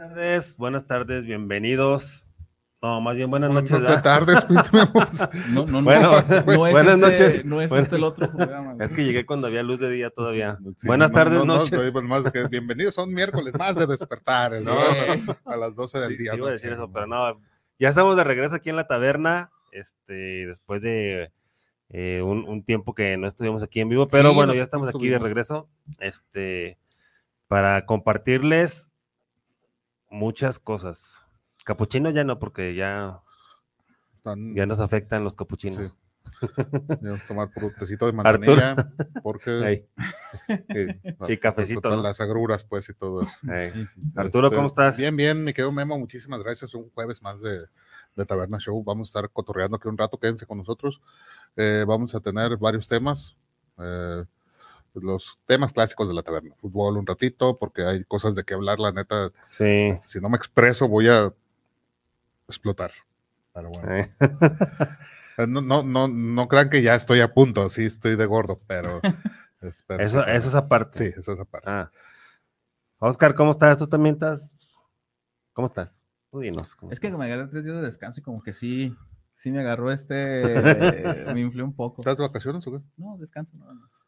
Buenas tardes, buenas tardes, bienvenidos. No, más bien buenas noches. Buenas tardes, no, no, bueno, no, no buenas este- noches. No es este el otro programa. Es que llegué cuando había luz de día todavía. buenas tardes, noches. Pues, que bienvenidos, son miércoles más de despertar, sí. A las 12 del sí, día. iba a decir eso, pero no. Ya estamos de regreso aquí en la taberna, este, después de eh, un, un, tiempo que no estuvimos aquí en vivo, pero bueno, ya estamos aquí de regreso, este, para compartirles muchas cosas. Capuchino ya no, porque ya, ya nos afectan los capuchinos. Sí. a tomar por tecito de manzanilla porque y, cafecito. Las agruras, pues, y todo eso. Arturo, ¿cómo este, estás? Bien, bien, Me quedo Memo, muchísimas gracias. Un jueves más de, Taberna Show. Vamos a estar cotorreando aquí un rato, quédense con nosotros. Eh, vamos a tener varios temas. Eh, pues, los temas clásicos de la taberna. Fútbol un ratito, porque hay cosas de que hablar, la neta. Si no me expreso, voy a explotar. Pero bueno. Eh. Eh, no, no, no, no crean que ya estoy a punto, sí estoy de gordo, pero. eso, es aparte. Sí, eso es aparte. Ah. Oscar, ¿cómo estás? ¿Tú también estás? ¿Cómo estás? Tú dinos. es que me agarré tres días de descanso y como que sí, sí me agarró este, me influyó un poco. ¿Estás de vacaciones o qué? No, descanso nada más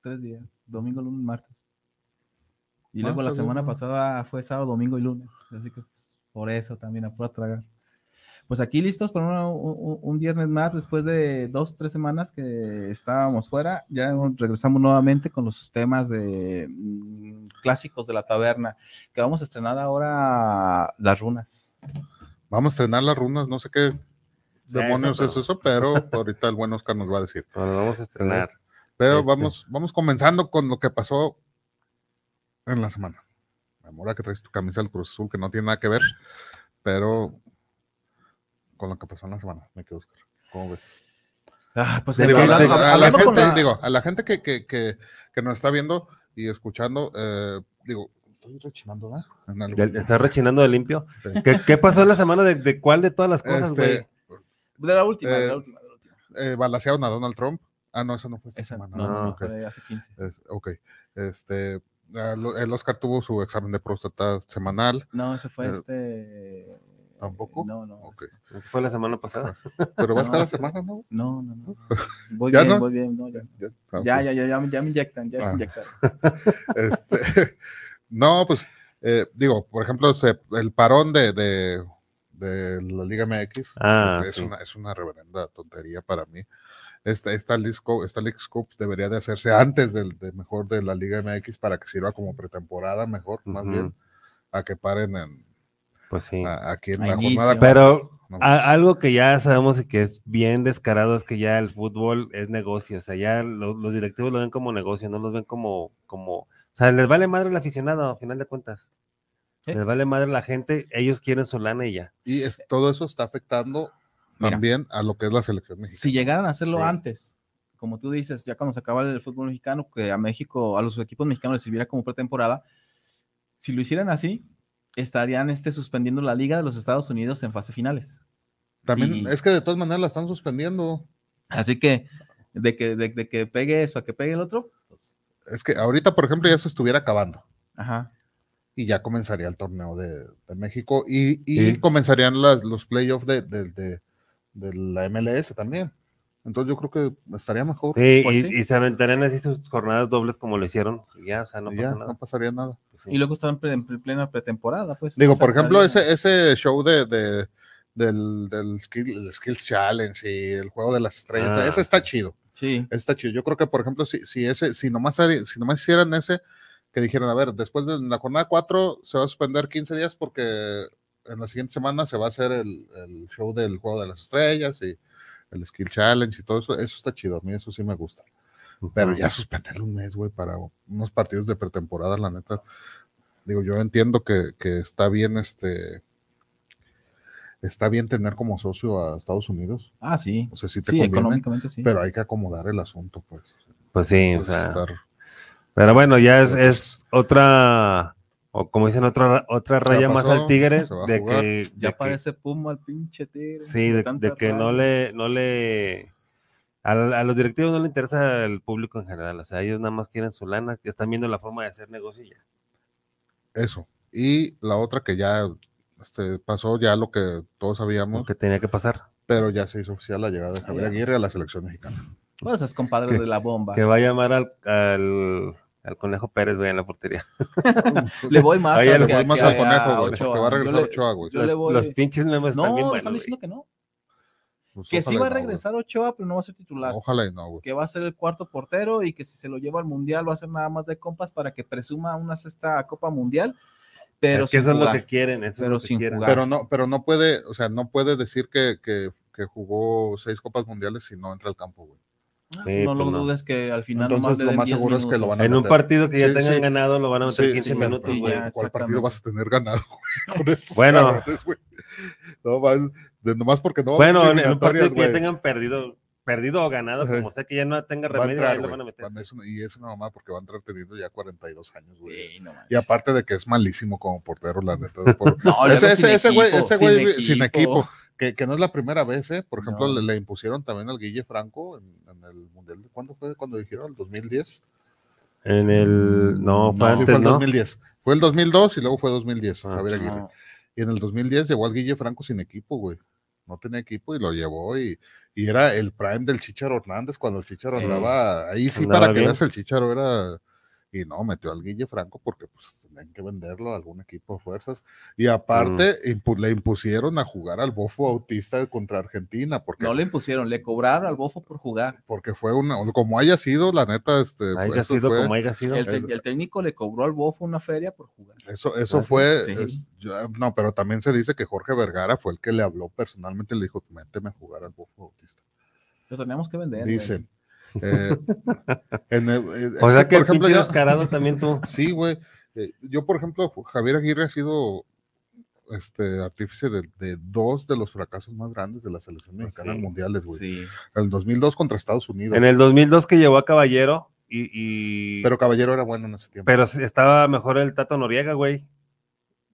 tres días, domingo, lunes, martes. Y ah, luego la semana pasada fue sábado, domingo y lunes. Así que pues, por eso también a tragar. Pues aquí listos para un, viernes más, después de dos o tres semanas que estábamos fuera, ya regresamos nuevamente con los temas de, mm, clásicos de la taberna, que vamos a estrenar ahora las runas. Vamos a estrenar las runas, no sé qué demonios es eso, pero ahorita el buen Oscar nos va a decir. vamos a estrenar. Pero este, vamos, vamos comenzando con lo que pasó en la semana. Ahora que traes tu camisa del Cruz Azul, que no tiene nada que ver, pero con lo que pasó en la semana, me quedo buscar. ¿Cómo ves? a, la, gente, que, que, nos está viendo y escuchando, eh, digo, estoy rechinando, ¿Estás rechinando de limpio? ¿Qué, pasó en la semana? ¿De, cuál de todas las cosas, este, de la última, de la eh, última. Eh, balasearon a Donald Trump. Ah, no, eso no fue esta semana. No, no, okay. fue hace 15. ok. Este, ah, el Oscar tuvo su examen de próstata semanal. No, ese fue eh, este. ¿Tampoco? No, no. Okay. fue la semana pasada. Ah, pero va a estar la semana, ¿no? No, no, no. Voy ¿Ya bien, voy bien. ya, ya, ya, ya, ya, me inyectan, ya se ah. inyectaron. Este, no, pues, eh, digo, por ejemplo, el parón de, de la Liga MX. Pues, es, una, es una reverenda tontería para mí esta, League, esta debería de hacerse antes del, de mejor de la Liga MX para que sirva como pretemporada mejor, más bien, a que paren pues aquí en la jornada. Pero algo que ya sabemos y que es bien descarado es que ya el fútbol es negocio, o sea, ya los directivos lo ven como negocio, no los ven como, como, o sea, les vale madre el aficionado, a final de cuentas. Les vale madre la gente, ellos quieren su lana y ya. Y todo eso está afectando también a lo que es la selección mexicana. Si llegaran a hacerlo antes, como tú dices, ya cuando se acaba el fútbol mexicano, que a México, a los equipos mexicanos les sirviera como pretemporada, si lo hicieran así, estarían este, suspendiendo la Liga de los Estados Unidos en fase finales. También es que de todas maneras la están suspendiendo. Así que de que, de, que pegue eso a que pegue el otro. Pues. Es que ahorita, por ejemplo, ya se estuviera acabando. Ajá. Y ya comenzaría el torneo de, México y, comenzarían las, los playoffs de, de la MLS también. Entonces yo creo que estaría mejor. Pues sí, y, se aventarían así sus jornadas dobles como lo hicieron. ya, o sea, no, pasa no pasaría nada. Pues y luego están en plena pretemporada, pues. Digo, por ejemplo, ese, ese show de, del, Skills Challenge y el juego de las estrellas, ah, ese está chido. Sí. Está chido. Yo creo que, por ejemplo, si, si, ese, si, nomás, si hicieran ese, que dijeron, a ver, después de la jornada 4 se va a suspender 15 días porque en la siguiente semana se va a hacer el, show del Juego de las Estrellas y el Skill Challenge y todo eso. Eso está chido, a mí eso sí me gusta. Pero ya suspenderlo un mes, güey, para unos partidos de pretemporada, la neta. Digo, yo entiendo que, está bien este está bien tener como socio a Estados Unidos. Ah, sí. O sea, sí te económicamente sí. Pero hay que acomodar el asunto, pues. Pues sí, o sea. pero bueno, ya es, otra o como dicen otra, otra raya más al tigre de que ya parece Pumo al pinche tigre. Sí, de, que no le, no le a, los directivos no le interesa el público en general, o sea, ellos nada más quieren su lana, que están viendo la forma de hacer negocio y ya. Eso. Y la otra que ya este, pasó ya lo que todos sabíamos. Lo que tenía que pasar. Pero ya se hizo oficial la llegada de Javier Aguirre a la selección mexicana. Pues es compadre de la bomba. Que va a llamar al al Conejo Pérez, voy en la portería. le voy más, Oye, le voy más al Conejo, güey, porque va a regresar Ochoa, güey. Los, voy... los, pinches memes no, están diciendo que no. Pues que sí va a regresar Ochoa, pero no va a ser titular. Ojalá y no, güey. Que va a ser el cuarto portero y que si se lo lleva al Mundial va a ser nada más de compas para que presuma una sexta Copa Mundial. Pero es que eso es lo que quieren, eso es lo que quieren. Pero no, pero no puede, o sea, no puede decir que, que jugó seis Copas Mundiales si no entra al campo, güey. Ah, no lo pues dudes que al final lo más seguro es que lo van a En un partido que ya tengan ganado lo van a meter 15 minutos, ya, ¿Cuál partido vas a tener ganado con estos Bueno, No más, de, nomás porque no Bueno, en un partido que ya tengan perdido perdido o ganado, como sea que ya no tenga remedio, lo van a meter. y es una mamá porque va a entrar teniendo ya 42 años, y aparte de que es malísimo como portero, la neta. Por... ese güey, ese güey sin equipo que, no es la primera vez, ¿eh? Por ejemplo, le, impusieron también al Guille Franco en, el Mundial. ¿Cuándo fue cuando dijeron? ¿El 2010? En el. No, fue sí fue el 2010. Fue el 2002 y luego fue 2010. Ah, ver pues, Aguirre. Y en el 2010 llegó al Guille Franco sin equipo, güey. No tenía equipo y lo llevó y, era el prime del Chicharo Hernández cuando el Chicharo andaba ahí sí para que veas el Chicharo era y no, metió al Guille Franco porque pues tenían que venderlo a algún equipo de fuerzas. Y mm. aparte le impusieron a jugar al Bofo autista contra Argentina. Porque, no le impusieron, le cobraron al Bofo por jugar. Porque fue una, como haya sido, la neta, este... Haya sido El, técnico le cobró al Bofo una feria por jugar. Eso, eso fue... no, pero también se dice que Jorge Vergara fue el que le habló personalmente, y le dijo, méteme a jugar al Bofo autista. Lo teníamos que vender. Dicen. Eh, eh, eh, o sea que, por ejemplo, descarado también tú. Sí, güey. yo, por ejemplo, Javier Aguirre ha sido este artífice de, dos de los fracasos más grandes de la selección ah, mexicana mundiales, güey. Sí. El 2002 contra Estados Unidos. En el 2002 que llevó a Caballero y, Pero Caballero era bueno en ese tiempo. Pero estaba mejor el Tato Noriega, güey.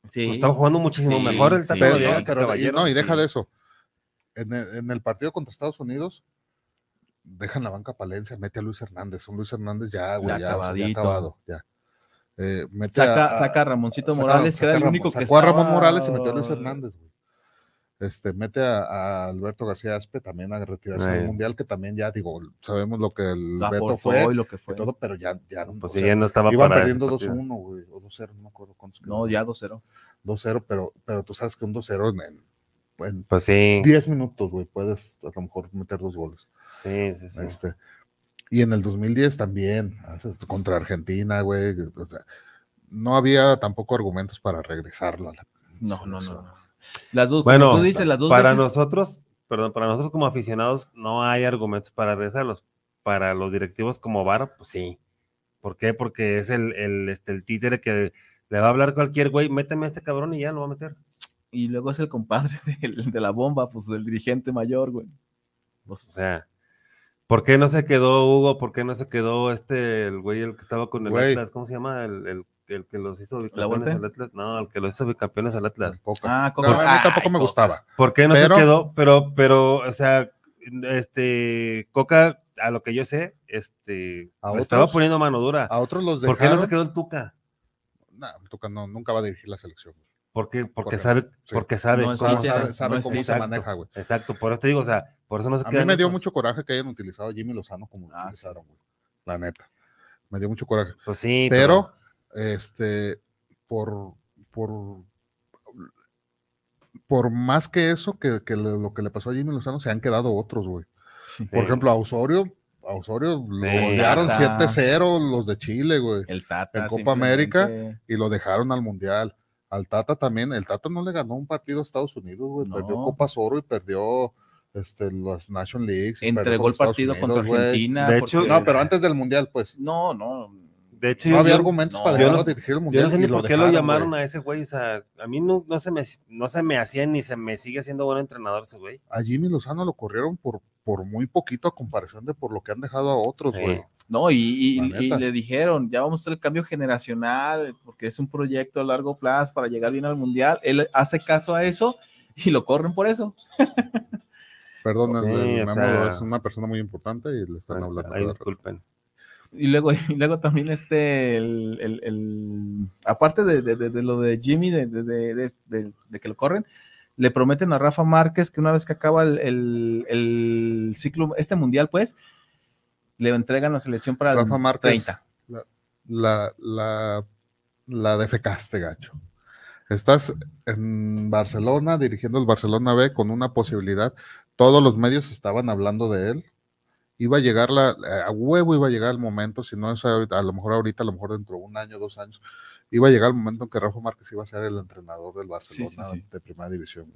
Sí. Pues, estaba jugando muchísimo mejor el Tato Noriega. no, y, deja de eso. en el partido contra Estados Unidos, dejan la banca Palencia, mete a Luis Hernández. Un Luis Hernández ya, güey, ya, ya, ya, acabado, ya. Eh, saca, a, Ramoncito Morales, que era el único que estaba... a Ramón Morales y metió a Luis Hernández, güey. Este, mete a, Alberto García Aspe también a retirarse del Mundial, que también ya, digo, sabemos lo que el Beto fue, y lo que fue. todo, pero ya, ya, pues ya no estaba iban perdiendo 2-1, güey, o 2-0, no me acuerdo cuántos. No, ya 2-0. 2-0, pero, pero tú sabes que un 2-0 en, pues 10 minutos, güey, puedes a lo mejor meter dos goles. Sí, sí, sí. Este, y en el 2010 también, contra Argentina, güey. O sea, no había tampoco argumentos para regresarlo. no, no, no, Las bueno, tú dices, las dos para nosotros, perdón, para nosotros como aficionados no hay argumentos para regresarlos. Para los directivos como VAR, pues sí. ¿Por qué? Porque es el, el, este, el títere que le va a hablar cualquier güey, méteme a este cabrón y ya lo va a meter. Y luego es el compadre de, la bomba, pues el dirigente mayor, güey. Pues, o sea, ¿Por qué no se quedó Hugo? ¿Por qué no se quedó este, el güey, el que estaba con el Atlas? ¿Cómo se llama? El, el, que los hizo bicampeones al Atlas. No, el que los hizo bicampeones al Atlas. Coca. Ah, Coca. a mí tampoco me gustaba. ¿Por qué no se quedó? Pero, pero, o sea, este, Coca, a lo que yo sé, este, estaba poniendo mano dura. A otros los dejaron. ¿Por qué no se quedó el Tuca? No, el Tuca no, nunca va a dirigir la selección. Porque, sabe, porque sabe, cómo, se maneja, güey. Exacto, por eso te digo, o sea, por eso no se A mí me dio mucho coraje que hayan utilizado a Jimmy Lozano como ah, utilizaron, güey. La neta. Me dio mucho coraje. Pues sí. Pero, este, por, por, por más que eso, que, lo que le pasó a Jimmy Lozano, se han quedado otros, güey. Por ejemplo, a Osorio, a Osorio lo golearon 7-0 los de Chile, güey. El Tata. En Copa América y lo dejaron al Mundial. Al Tata también, el Tata no le ganó un partido a Estados Unidos, güey, perdió Copa Oro y perdió este, las National Leagues. Entregó el partido contra Argentina. De hecho, no, pero antes del Mundial, pues. No, no. De hecho, no había argumentos para dirigir el Mundial. no sé ni por qué lo llamaron a ese güey. O sea, a mí no, no, se me, no se me hacía ni se me sigue siendo buen entrenador ese güey. A Jimmy Lozano lo corrieron por, por muy poquito a comparación de por lo que han dejado a otros, güey. No, y, le dijeron, ya vamos a hacer el cambio generacional, porque es un proyecto a largo plazo para llegar bien al mundial. Él hace caso a eso y lo corren por eso. Perdón, es una persona muy importante y le están hablando. disculpen. Y luego, y luego también este, el, aparte de, lo de Jimmy, de, que lo corren, le prometen a Rafa Márquez que una vez que acaba el, el ciclo, este mundial, pues, le entregan la selección para Rafa 30. La, la, la, la defecaste, gacho. Estás en Barcelona dirigiendo el Barcelona B con una posibilidad. Todos los medios estaban hablando de él. Iba a llegar la, a huevo, iba a llegar el momento, si no es ahorita, a lo mejor ahorita, a lo mejor dentro de un año, dos años, iba a llegar el momento en que Rafa Márquez iba a ser el entrenador del Barcelona de primera división.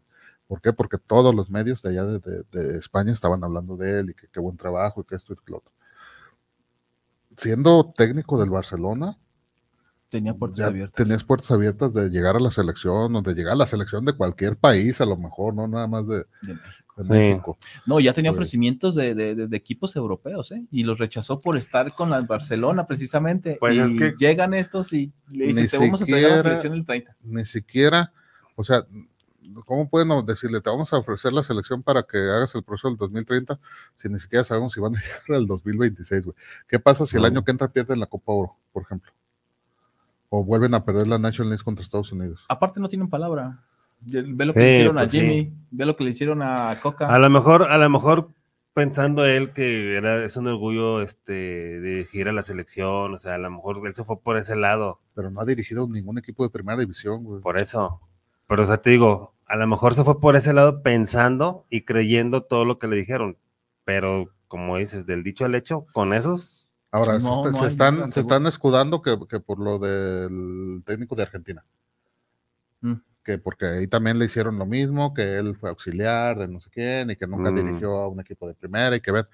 ¿Por qué? Porque todos los medios de allá de, España estaban hablando de él y que qué buen trabajo y que esto y lo otro siendo técnico del Barcelona, tenía puertas abiertas. Tenías puertas abiertas de llegar a la selección o de llegar a la selección de cualquier país, a lo mejor, no nada más de, México. No, ya tenía ofrecimientos de, equipos europeos, ¿eh? Y los rechazó por estar con el Barcelona, precisamente. Pues y que llegan estos y le dicen, te vamos a traer la selección el 30. Ni siquiera, o sea, ¿cómo pueden decirle, te vamos a ofrecer la selección para que hagas el proceso del 2030 si ni siquiera sabemos si van a llegar al 2026, güey? ¿Qué pasa si el año que entra pierden la Copa Oro, por ejemplo? O vuelven a perder la National League contra Estados Unidos. Aparte no tienen palabra. Ve lo que le hicieron a pues Jimmy, ve lo que le hicieron a Coca. A lo mejor, a lo mejor pensando él que era, es un orgullo este, dirigir a la selección, o sea, a lo mejor él se fue por ese lado. Pero no ha dirigido ningún equipo de primera división, güey. Por eso. Pero, o sea, te digo, a lo mejor se fue por ese lado pensando y creyendo todo lo que le dijeron, pero como dices, del dicho al hecho, con esos... Ahora, se, están, se están escudando que, por lo del técnico de Argentina. Mm. Que porque ahí también le hicieron lo mismo, que él fue auxiliar de no sé quién y que nunca mm. dirigió a un equipo de primera y que ver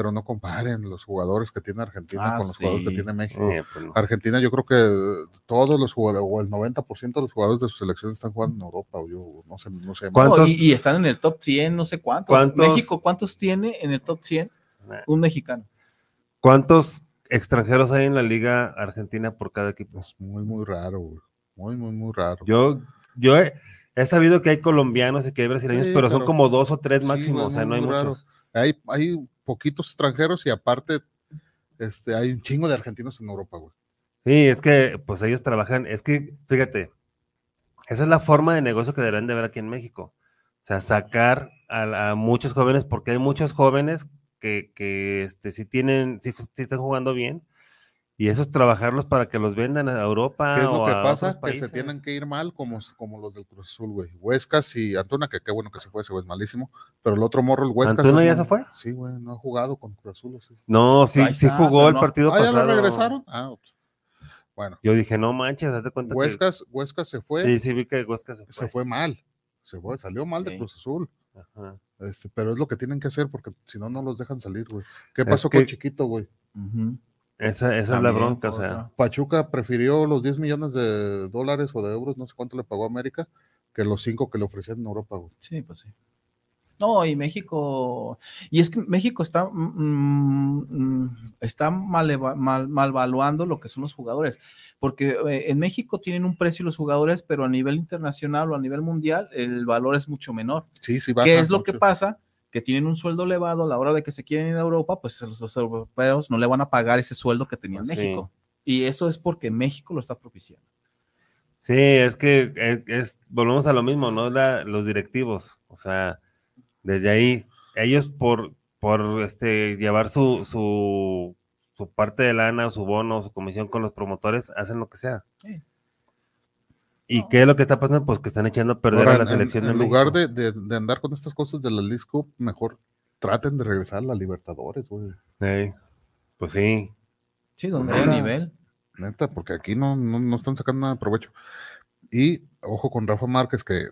pero no comparen los jugadores que tiene Argentina ah, con los jugadores que tiene México. Eh, pues argentina, yo creo que eh, todos los jugadores, o el 90% de los jugadores de su selección están jugando en Europa, o yo no sé, no sé. ¿Cuántos? Y, están en el top 100, no sé cuántos. México, ¿cuántos tiene en el top 100? Un mexicano. ¿Cuántos extranjeros hay en la Liga Argentina por cada equipo? Es muy, muy raro, Muy, muy, muy raro. Yo, yo he, sabido que hay colombianos y que hay brasileños, pero, son como dos o tres máximos, o sea, no hay muchos. Hay, hay poquitos extranjeros y aparte este, hay un chingo de argentinos en Europa, güey. Sí, es que pues ellos trabajan, es que fíjate, esa es la forma de negocio que deberían de ver aquí en México. O sea, sacar a, muchos jóvenes, porque hay muchos jóvenes que, que este, si tienen, si están jugando bien, y esos trabajarlos para que los vendan a Europa. ¿Qué es lo que pasa? Que se tienen que ir mal como, como los del Cruz Azul, güey. Huescas y Antuna, que qué bueno que se fue, ese güey malísimo. Pero el otro morro, el Huescas. ¿Antuna ya se fue? Sí, güey, no ha jugado con Cruz Azul. No, sí, sí jugó el partido ah, pasado. ya lo regresaron? Ah, Bueno. Yo dije, no manches, haz cuenta Huescas, que... Huescas se fue. Sí, sí, vi que Huescas se fue. Se fue mal. Se fue, salió mal de Cruz Azul. Ajá. Este, pero es lo que tienen que hacer porque si no, no los dejan salir, güey. ¿Qué pasó con Chiquito, güey? Ajá. Esa, esa es la bronca, sea. Pachuca prefirió los 10 millones de dólares o de euros, no sé cuánto le pagó a América, que los 5 que le ofrecían en Europa. Sí, pues sí. No, y México, y es que México está, mm, mm, está mal, lo que son los jugadores, porque eh, en México tienen un precio los jugadores, pero a nivel internacional o a nivel mundial el valor es mucho menor. Sí, sí, ¿Qué es lo que pasa? que tienen un sueldo elevado a la hora de que se quieren ir a Europa, pues los, europeos no le van a pagar ese sueldo que tenía México. Y eso es porque México lo está propiciando. Sí, es que eh, es, volvemos a lo mismo, ¿no? los directivos, o sea, desde ahí, ellos por, por este, llevar su, su, su parte de lana, su bono, su comisión con los promotores, hacen lo que sea. Sí. ¿Y qué es lo que está pasando? Pues que están echando a perder a la selección en, En lugar de, andar con estas cosas de la Liz mejor traten de regresar a la Libertadores, güey. Sí, pues sí. Sí, donde pues hay nivel. Neta, porque aquí no, no, están sacando nada de provecho. Y ojo con Rafa Márquez, que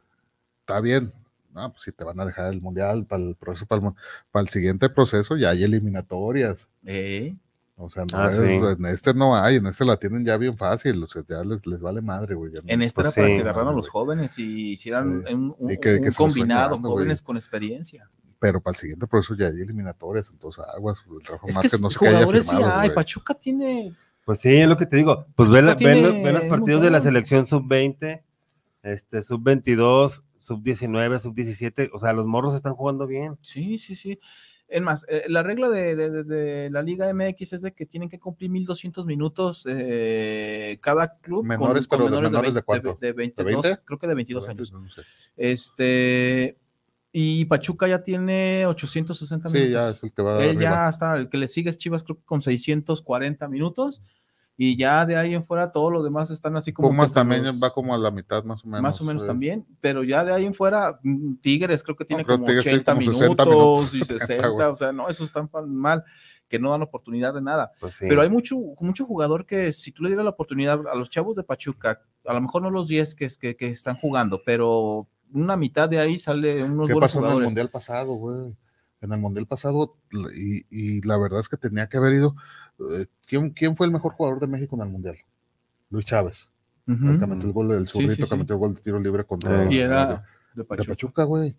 está bien. Ah, pues si te van a dejar el mundial para el proceso, para para el siguiente proceso, ya hay eliminatorias. ¿Eh? O sea, ah, en este no hay, en este la tienen ya bien fácil, los sea, ya les, les vale madre, güey. en este era pues para que agarraran los jóvenes y hicieran un, combinado, jóvenes con experiencia. Pero para el siguiente proceso ya hay eliminatorias, entonces aguas, el trabajo es que no se hay, Pachuca tiene... Pues sí, es lo que te digo, pues ven los, partidos de la selección sub-20, este, sub-22, sub-19, sub-17, o sea, los morros están jugando bien. Sí, sí, sí. Es más, eh, la regla de, la Liga MX es de que tienen que cumplir 1200 minutos eh, cada club. Menores, con, menores, de, menores de, 22, creo que de 22 años. Este. Y Pachuca ya tiene 860 minutos. Sí, ya es el que va. Él ya está, el que le sigue es Chivas, creo que con 640 minutos y ya de ahí en fuera todos los demás están así como... Pumas también va como a la mitad más o menos. Más o menos también, pero ya de ahí en fuera mm, Tigres creo que tiene como 80 minutos, y 60, o sea, no, eso está mal que no dan oportunidad de nada. Pues pero hay mucho, mucho jugador que si tú le dieras la oportunidad a los chavos de Pachuca, a lo mejor no los 10 que, que, que están jugando, pero una mitad de ahí sale unos ¿Qué buenos pasó jugadores. en el Mundial pasado, güey? En el Mundial pasado, y la verdad es que tenía que haber ido eh, ¿quién, fue el mejor jugador de México en el Mundial? Luis Chávez. el gol del zurrito, sí, metió el gol de tiro libre contra. de Pachuca, güey.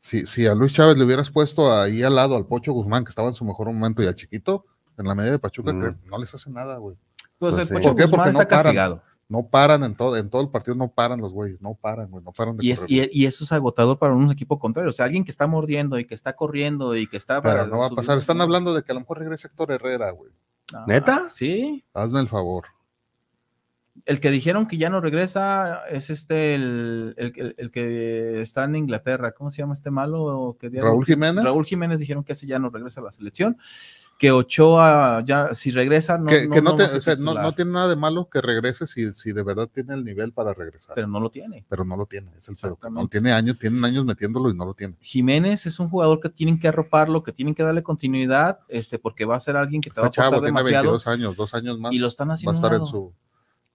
Si, a Luis Chávez le hubieras puesto ahí al lado al Pocho Guzmán, que estaba en su mejor momento, y a chiquito, en la media de Pachuca, no les hace nada, güey. Pues pues qué? Porque está castigado. No paran en todo, en todo el partido, no paran los güeyes, no paran, güey, no paran de y, y, eso es agotador para un equipo contrario. O sea, alguien que está mordiendo y que está corriendo y que está. para no va a pasar. Están hablando de que a lo mejor regrese Héctor Herrera, güey. Ah, ¿Neta? Sí. Hazme el favor. El que dijeron que ya no regresa es este, el, que está en Inglaterra. ¿Cómo se llama este malo? Raúl Jiménez. Raúl Jiménez dijeron que ese ya no regresa a la selección que Ochoa ya si regresa no no, tiene nada de malo que regrese si, si de verdad tiene el nivel para regresar pero no lo tiene pero no lo tiene es el pedo tiene años tienen años metiéndolo y no lo tiene Jiménez es un jugador que tienen que arroparlo que tienen que darle continuidad este porque va a ser alguien que te va a aportar demasiado tiene 22 años dos años más y lo están va a estar en su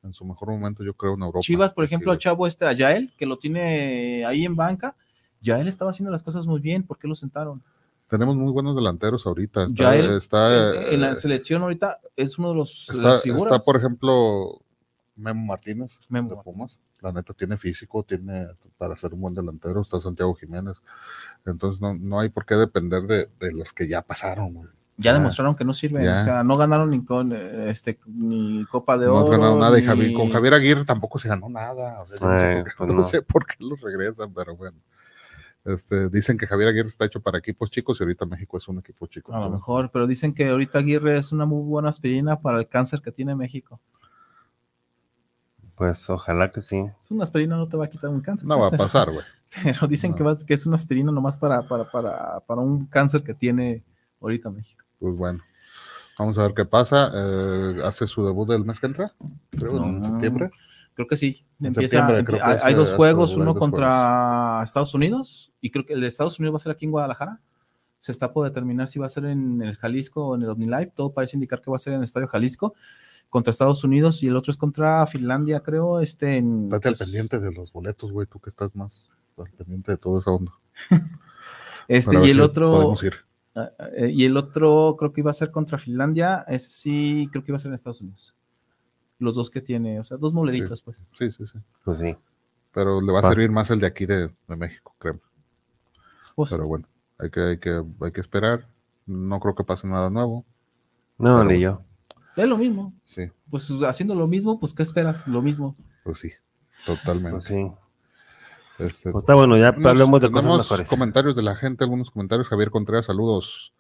en su mejor momento yo creo en Europa Chivas por ejemplo chavo este a Yael que lo tiene ahí en banca ya él estaba haciendo las cosas muy bien ¿por qué lo sentaron tenemos muy buenos delanteros ahorita. Está, en, eh, la selección ahorita es uno de los está, por ejemplo Memo Martínez Memo. de Pumas. La neta tiene físico, tiene para ser un buen delantero. Está Santiago Jiménez. Entonces no, hay por qué depender de, los que ya pasaron. Ya demostraron que no sirven, o sea, no ganaron ni con eh, este ni Copa de Oro. No ganado nada y con Javier Aguirre tampoco se ganó nada. no, sé por qué, los regresan, pero bueno. Este, dicen que Javier Aguirre está hecho para equipos chicos y ahorita México es un equipo chico. A lo mejor, pero dicen que ahorita Aguirre es una muy buena aspirina para el cáncer que tiene México. Pues ojalá que sí. Una aspirina no te va a quitar un cáncer. No va a pasar, güey. Pero dicen que, es una aspirina nomás para, para, un cáncer que tiene ahorita México. Pues bueno. Vamos a ver qué pasa. Eh, ¿Hace su debut del mes que entra? Creo, en septiembre creo que sí. Empieza, hay, dos juegos, uno contra Estados Unidos, y creo que el de Estados Unidos va a ser aquí en Guadalajara. Se está por determinar si va a ser en el Jalisco o en el Omnilife Todo parece indicar que va a ser en el Estadio Jalisco contra Estados Unidos y el otro es contra Finlandia, creo. Este, en, Date al pues pendiente de los boletos, güey, tú que estás más al pendiente de todo esa onda. este, y el otro. Ah, ah, eh, y el otro creo que iba a ser contra Finlandia. Ese sí, creo que iba a ser en Estados Unidos los dos que tiene, o sea, dos moleditos, pues. Sí, sí, sí. Pues sí. Pero le va a servir más el de aquí de, México, creo. Pues Pero bueno, hay que, hay, que, hay que esperar. No creo que pase nada nuevo. No, ni yo. Es lo mismo. Sí. Pues haciendo lo mismo, pues ¿qué esperas? Lo mismo. Pues sí, totalmente. Pues este, pues está bueno, ya hablemos de cosas mejores. comentarios de la gente, algunos comentarios. Javier Contreras, saludos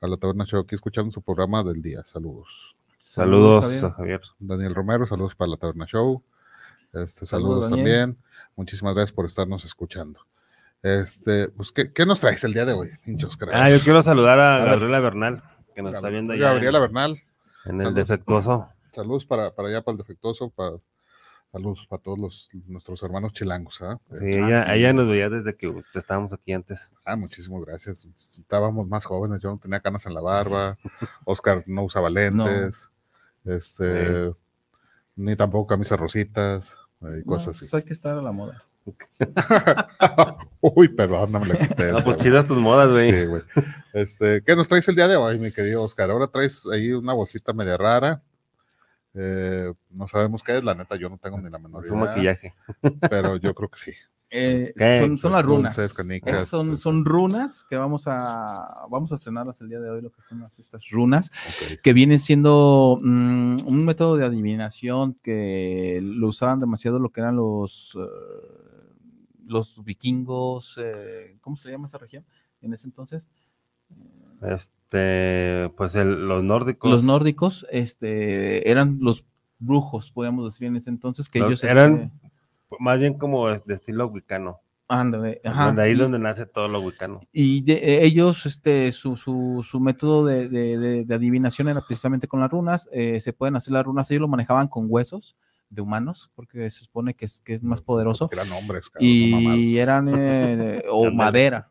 a la Taberna aquí escuchando su programa del día. Saludos. Saludos, a Javier. Daniel Romero, saludos para la Taberna Show. Este, saludos, también. Muchísimas gracias por estarnos escuchando. Este, pues, ¿qué, nos traes el día de hoy, pinchos? Ah, yo quiero saludar a, Gabriela Bernal, que nos está viendo allá. Gabriela Bernal. En el defectuoso. Saludos para, allá, para el defectuoso, para Saludos para todos los, nuestros hermanos chilangos. ¿ah? Eh, ah, sí, ella, nos veía desde que estábamos aquí antes. Ah, muchísimas gracias. Estábamos más jóvenes, yo no tenía canas en la barba, Oscar no usaba lentes. Este, ni tampoco camisas rositas y eh, cosas pues así. hay que estar a la moda. Uy, perdóname. no me la ah, pues tus modas, güey. Sí, güey. Este, ¿Qué nos traes el día de hoy, mi querido Oscar? Ahora traes ahí una bolsita media rara. Eh, no sabemos qué es, la neta, yo no tengo ni la menor idea. Es un maquillaje. Pero yo creo que sí. Eh, son, pues, las runas. Pues. son, runas que vamos a, vamos a estrenarlas el día de hoy, lo que son estas runas, que vienen siendo mm, un método de adivinación que lo usaban demasiado lo que eran los, eh, los vikingos, eh, ¿cómo se le llama esa región en ese entonces? Este, pues los nórdicos. Los nórdicos, este, eran los brujos, podríamos decir en ese entonces, que ellos... Eran este, más bien como de estilo wicano. Ándale, ajá. De ahí es donde nace todo lo wicano. Y eh, ellos, este, su, método de, adivinación era precisamente con las runas. Eh, se pueden hacer las runas, ellos lo manejaban con huesos de humanos, porque se supone que es, es más poderoso. eran hombres, Y eran, eh, o madera,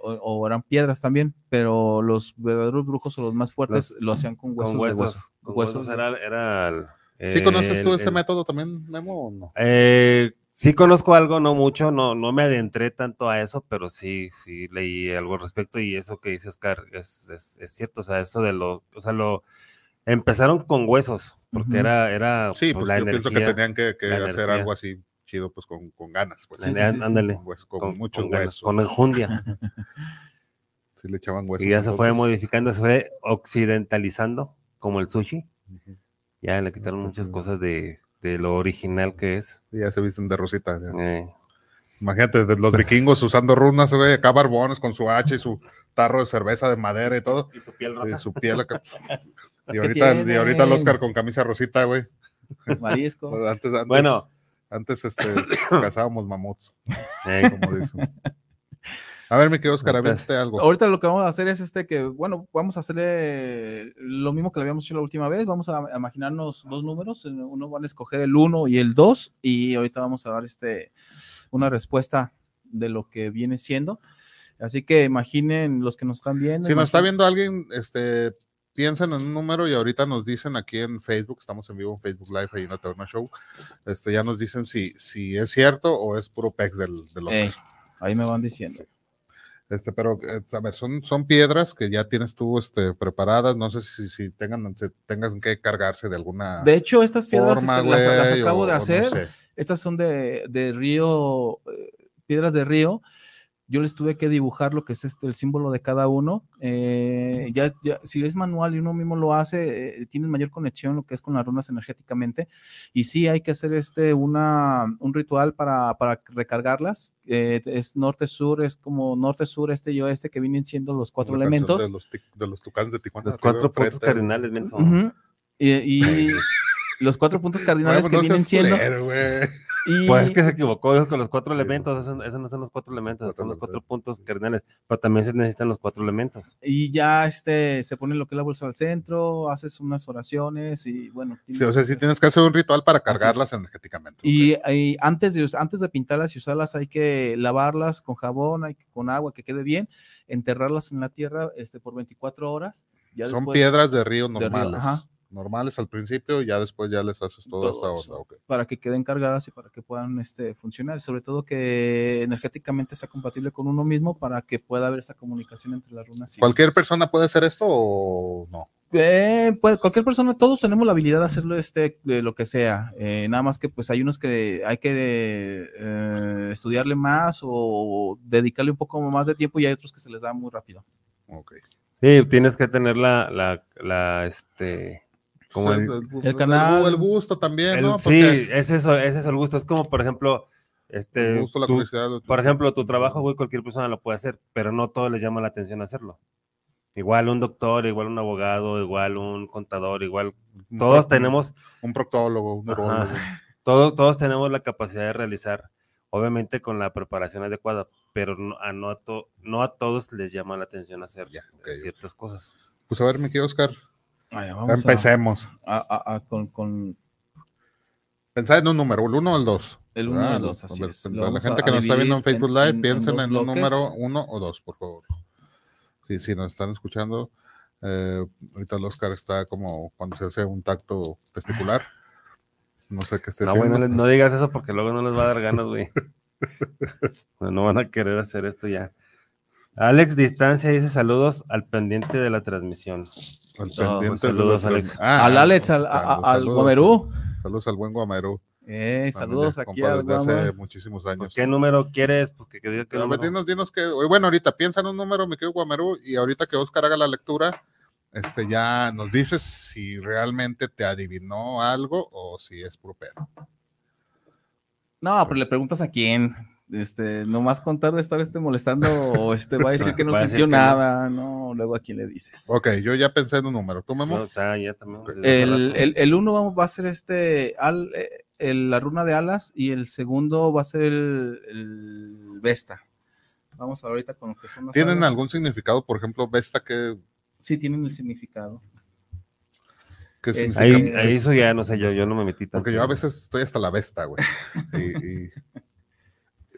o, eran piedras también, pero los verdaderos brujos o los más fuertes lo hacían con huesos. Con huesos, era, ¿Sí conoces tú este método también, Memo, o no? Eh, sí conozco algo, no mucho, no, no me adentré tanto a eso, pero sí, sí leí algo al respecto y eso que dice Oscar es, es, cierto, o sea, eso de lo, o sea, lo empezaron con huesos, porque era, era sí, pues, yo pienso que tenían que, que hacer algo así chido, pues con, con ganas, pues. ándale. Con, muchos huesos. Con enjundia. sí le echaban huesos. Y ya se fue modificando, se fue occidentalizando, como el sushi. Uh ya le quitaron este, muchas pues, cosas de, lo original que es. Ya se visten de rosita. Eh. Imagínate, los vikingos usando runas, güey, acá barbones con su hacha y su tarro de cerveza de madera y todo. Y su piel rosa. Y su piel Y ahorita, y ahorita el Oscar con camisa rosita, güey. Marisco. Antes, bueno. Antes este, cazábamos mamuts, como dicen. A ver, me quedo Oscar, algo. Ahorita lo que vamos a hacer es este que, bueno, vamos a hacer lo mismo que le habíamos hecho la última vez. Vamos a imaginarnos dos números. Uno van a escoger el 1 y el 2. Y ahorita vamos a dar este una respuesta de lo que viene siendo. Así que imaginen los que nos están viendo. Si nos está viendo alguien, este piensen en un número y ahorita nos dicen aquí en Facebook, estamos en vivo en Facebook Live ahí en la Taberna Show, este, ya nos dicen si, si es cierto o es puro pex del, de los... ahí me van diciendo. Este, pero, eh, a son, son piedras que ya tienes tú este, preparadas. No sé si, si tengan, tengan que cargarse de alguna. De hecho, estas piedras este, las, acabo de hacer. Estas son de, de río, eh, piedras de río yo les tuve que dibujar lo que es este, el símbolo de cada uno. Eh, ya, si es manual y uno mismo lo hace, eh, tienes mayor conexión lo que es con las runas energéticamente. Y sí, hay que hacer este una, un ritual para, para recargarlas. Eh, es norte-sur, es como norte-sur, este y oeste, que vienen siendo los cuatro elementos. De los, de los tucanes de Tijuana. Los cuatro puntos cardinales, Y, los cuatro puntos cardinales que pues, vienen siendo. Pues es que se equivocó con los cuatro elementos, esos, no son los cuatro elementos, son los cuatro puntos cardinales, pero también se necesitan los cuatro elementos. Y ya este, se pone lo que la bolsa al centro, haces unas oraciones y bueno. Sí, o sea, sí tienes que hacer un ritual para cargarlas energéticamente. Y, antes, de, antes de pintarlas y usarlas hay que lavarlas con jabón, hay que, con agua, que quede bien, enterrarlas en la tierra este, por 24 horas. Son piedras de río normales normales al principio, y ya después ya les haces toda esa onda. Para que queden cargadas y para que puedan este, funcionar. Sobre todo que energéticamente sea compatible con uno mismo para que pueda haber esa comunicación entre las runas. ¿Cualquier persona puede hacer esto o no? Eh, pues cualquier persona, todos tenemos la habilidad de hacerlo este, lo que sea. Eh, nada más que pues hay unos que hay que eh, estudiarle más o dedicarle un poco más de tiempo y hay otros que se les da muy rápido. Ok. Sí, tienes que tener la, la, la, este, como pues, el, canal. El gusto también, ¿no? Sí, es eso, es el gusto. Es como, por ejemplo, este. por ejemplo, tu trabajo, güey, cualquier persona lo puede hacer, pero no todos les llama la atención hacerlo. Igual un doctor, igual un abogado, igual un contador, igual. todos tenemos. Un proctólogo, un Todos, todos tenemos la capacidad de realizar, obviamente con la preparación adecuada, pero no a, no a, no a todos les llama la atención hacer ciertas cosas. Pues a ver, me quiero Oscar, vamos Empecemos. A, a, a, con, con... Pensad en un número, el 1 o el 2. El 1 o el 2, así es. La, gente que nos está viendo en Facebook Live, piensen en, en un número 1 o 2, por favor. Sí, sí, nos están escuchando. Eh, ahorita el Oscar está como cuando se hace un tacto testicular. No sé qué esté no, no, digas eso porque luego no les va a dar ganas, güey. no van a querer hacer esto ya. Alex Distancia dice saludos al pendiente de la transmisión. Al saludos, Alex. al Alex, al, Guamerú. Saludos al buen Guamerú. Eh, saludos aquí a desde hace muchísimos años. Pues, ¿Qué número quieres? Pues que, que que eh, Bueno, ahorita piensa en un número, me querido Guamerú, y ahorita que Oscar haga la lectura, este ya nos dices si realmente te adivinó algo o si es puro No, pero le preguntas a quién este, nomás contar de estar este molestando o este va a decir que no sintió nada, no. luego a quién le dices. Ok, yo ya pensé en un número, tomemos el, uno va a ser este, al, eh, la runa de alas y el segundo va a ser el, Vesta. Vamos a ahorita con lo que son las ¿Tienen algún significado? Por ejemplo, Vesta que... Sí, tienen el significado. ¿Qué este, significa? Ahí, eso ya, no sé, yo, yo no me metí tanto. Porque yo a veces estoy hasta la Vesta, güey. y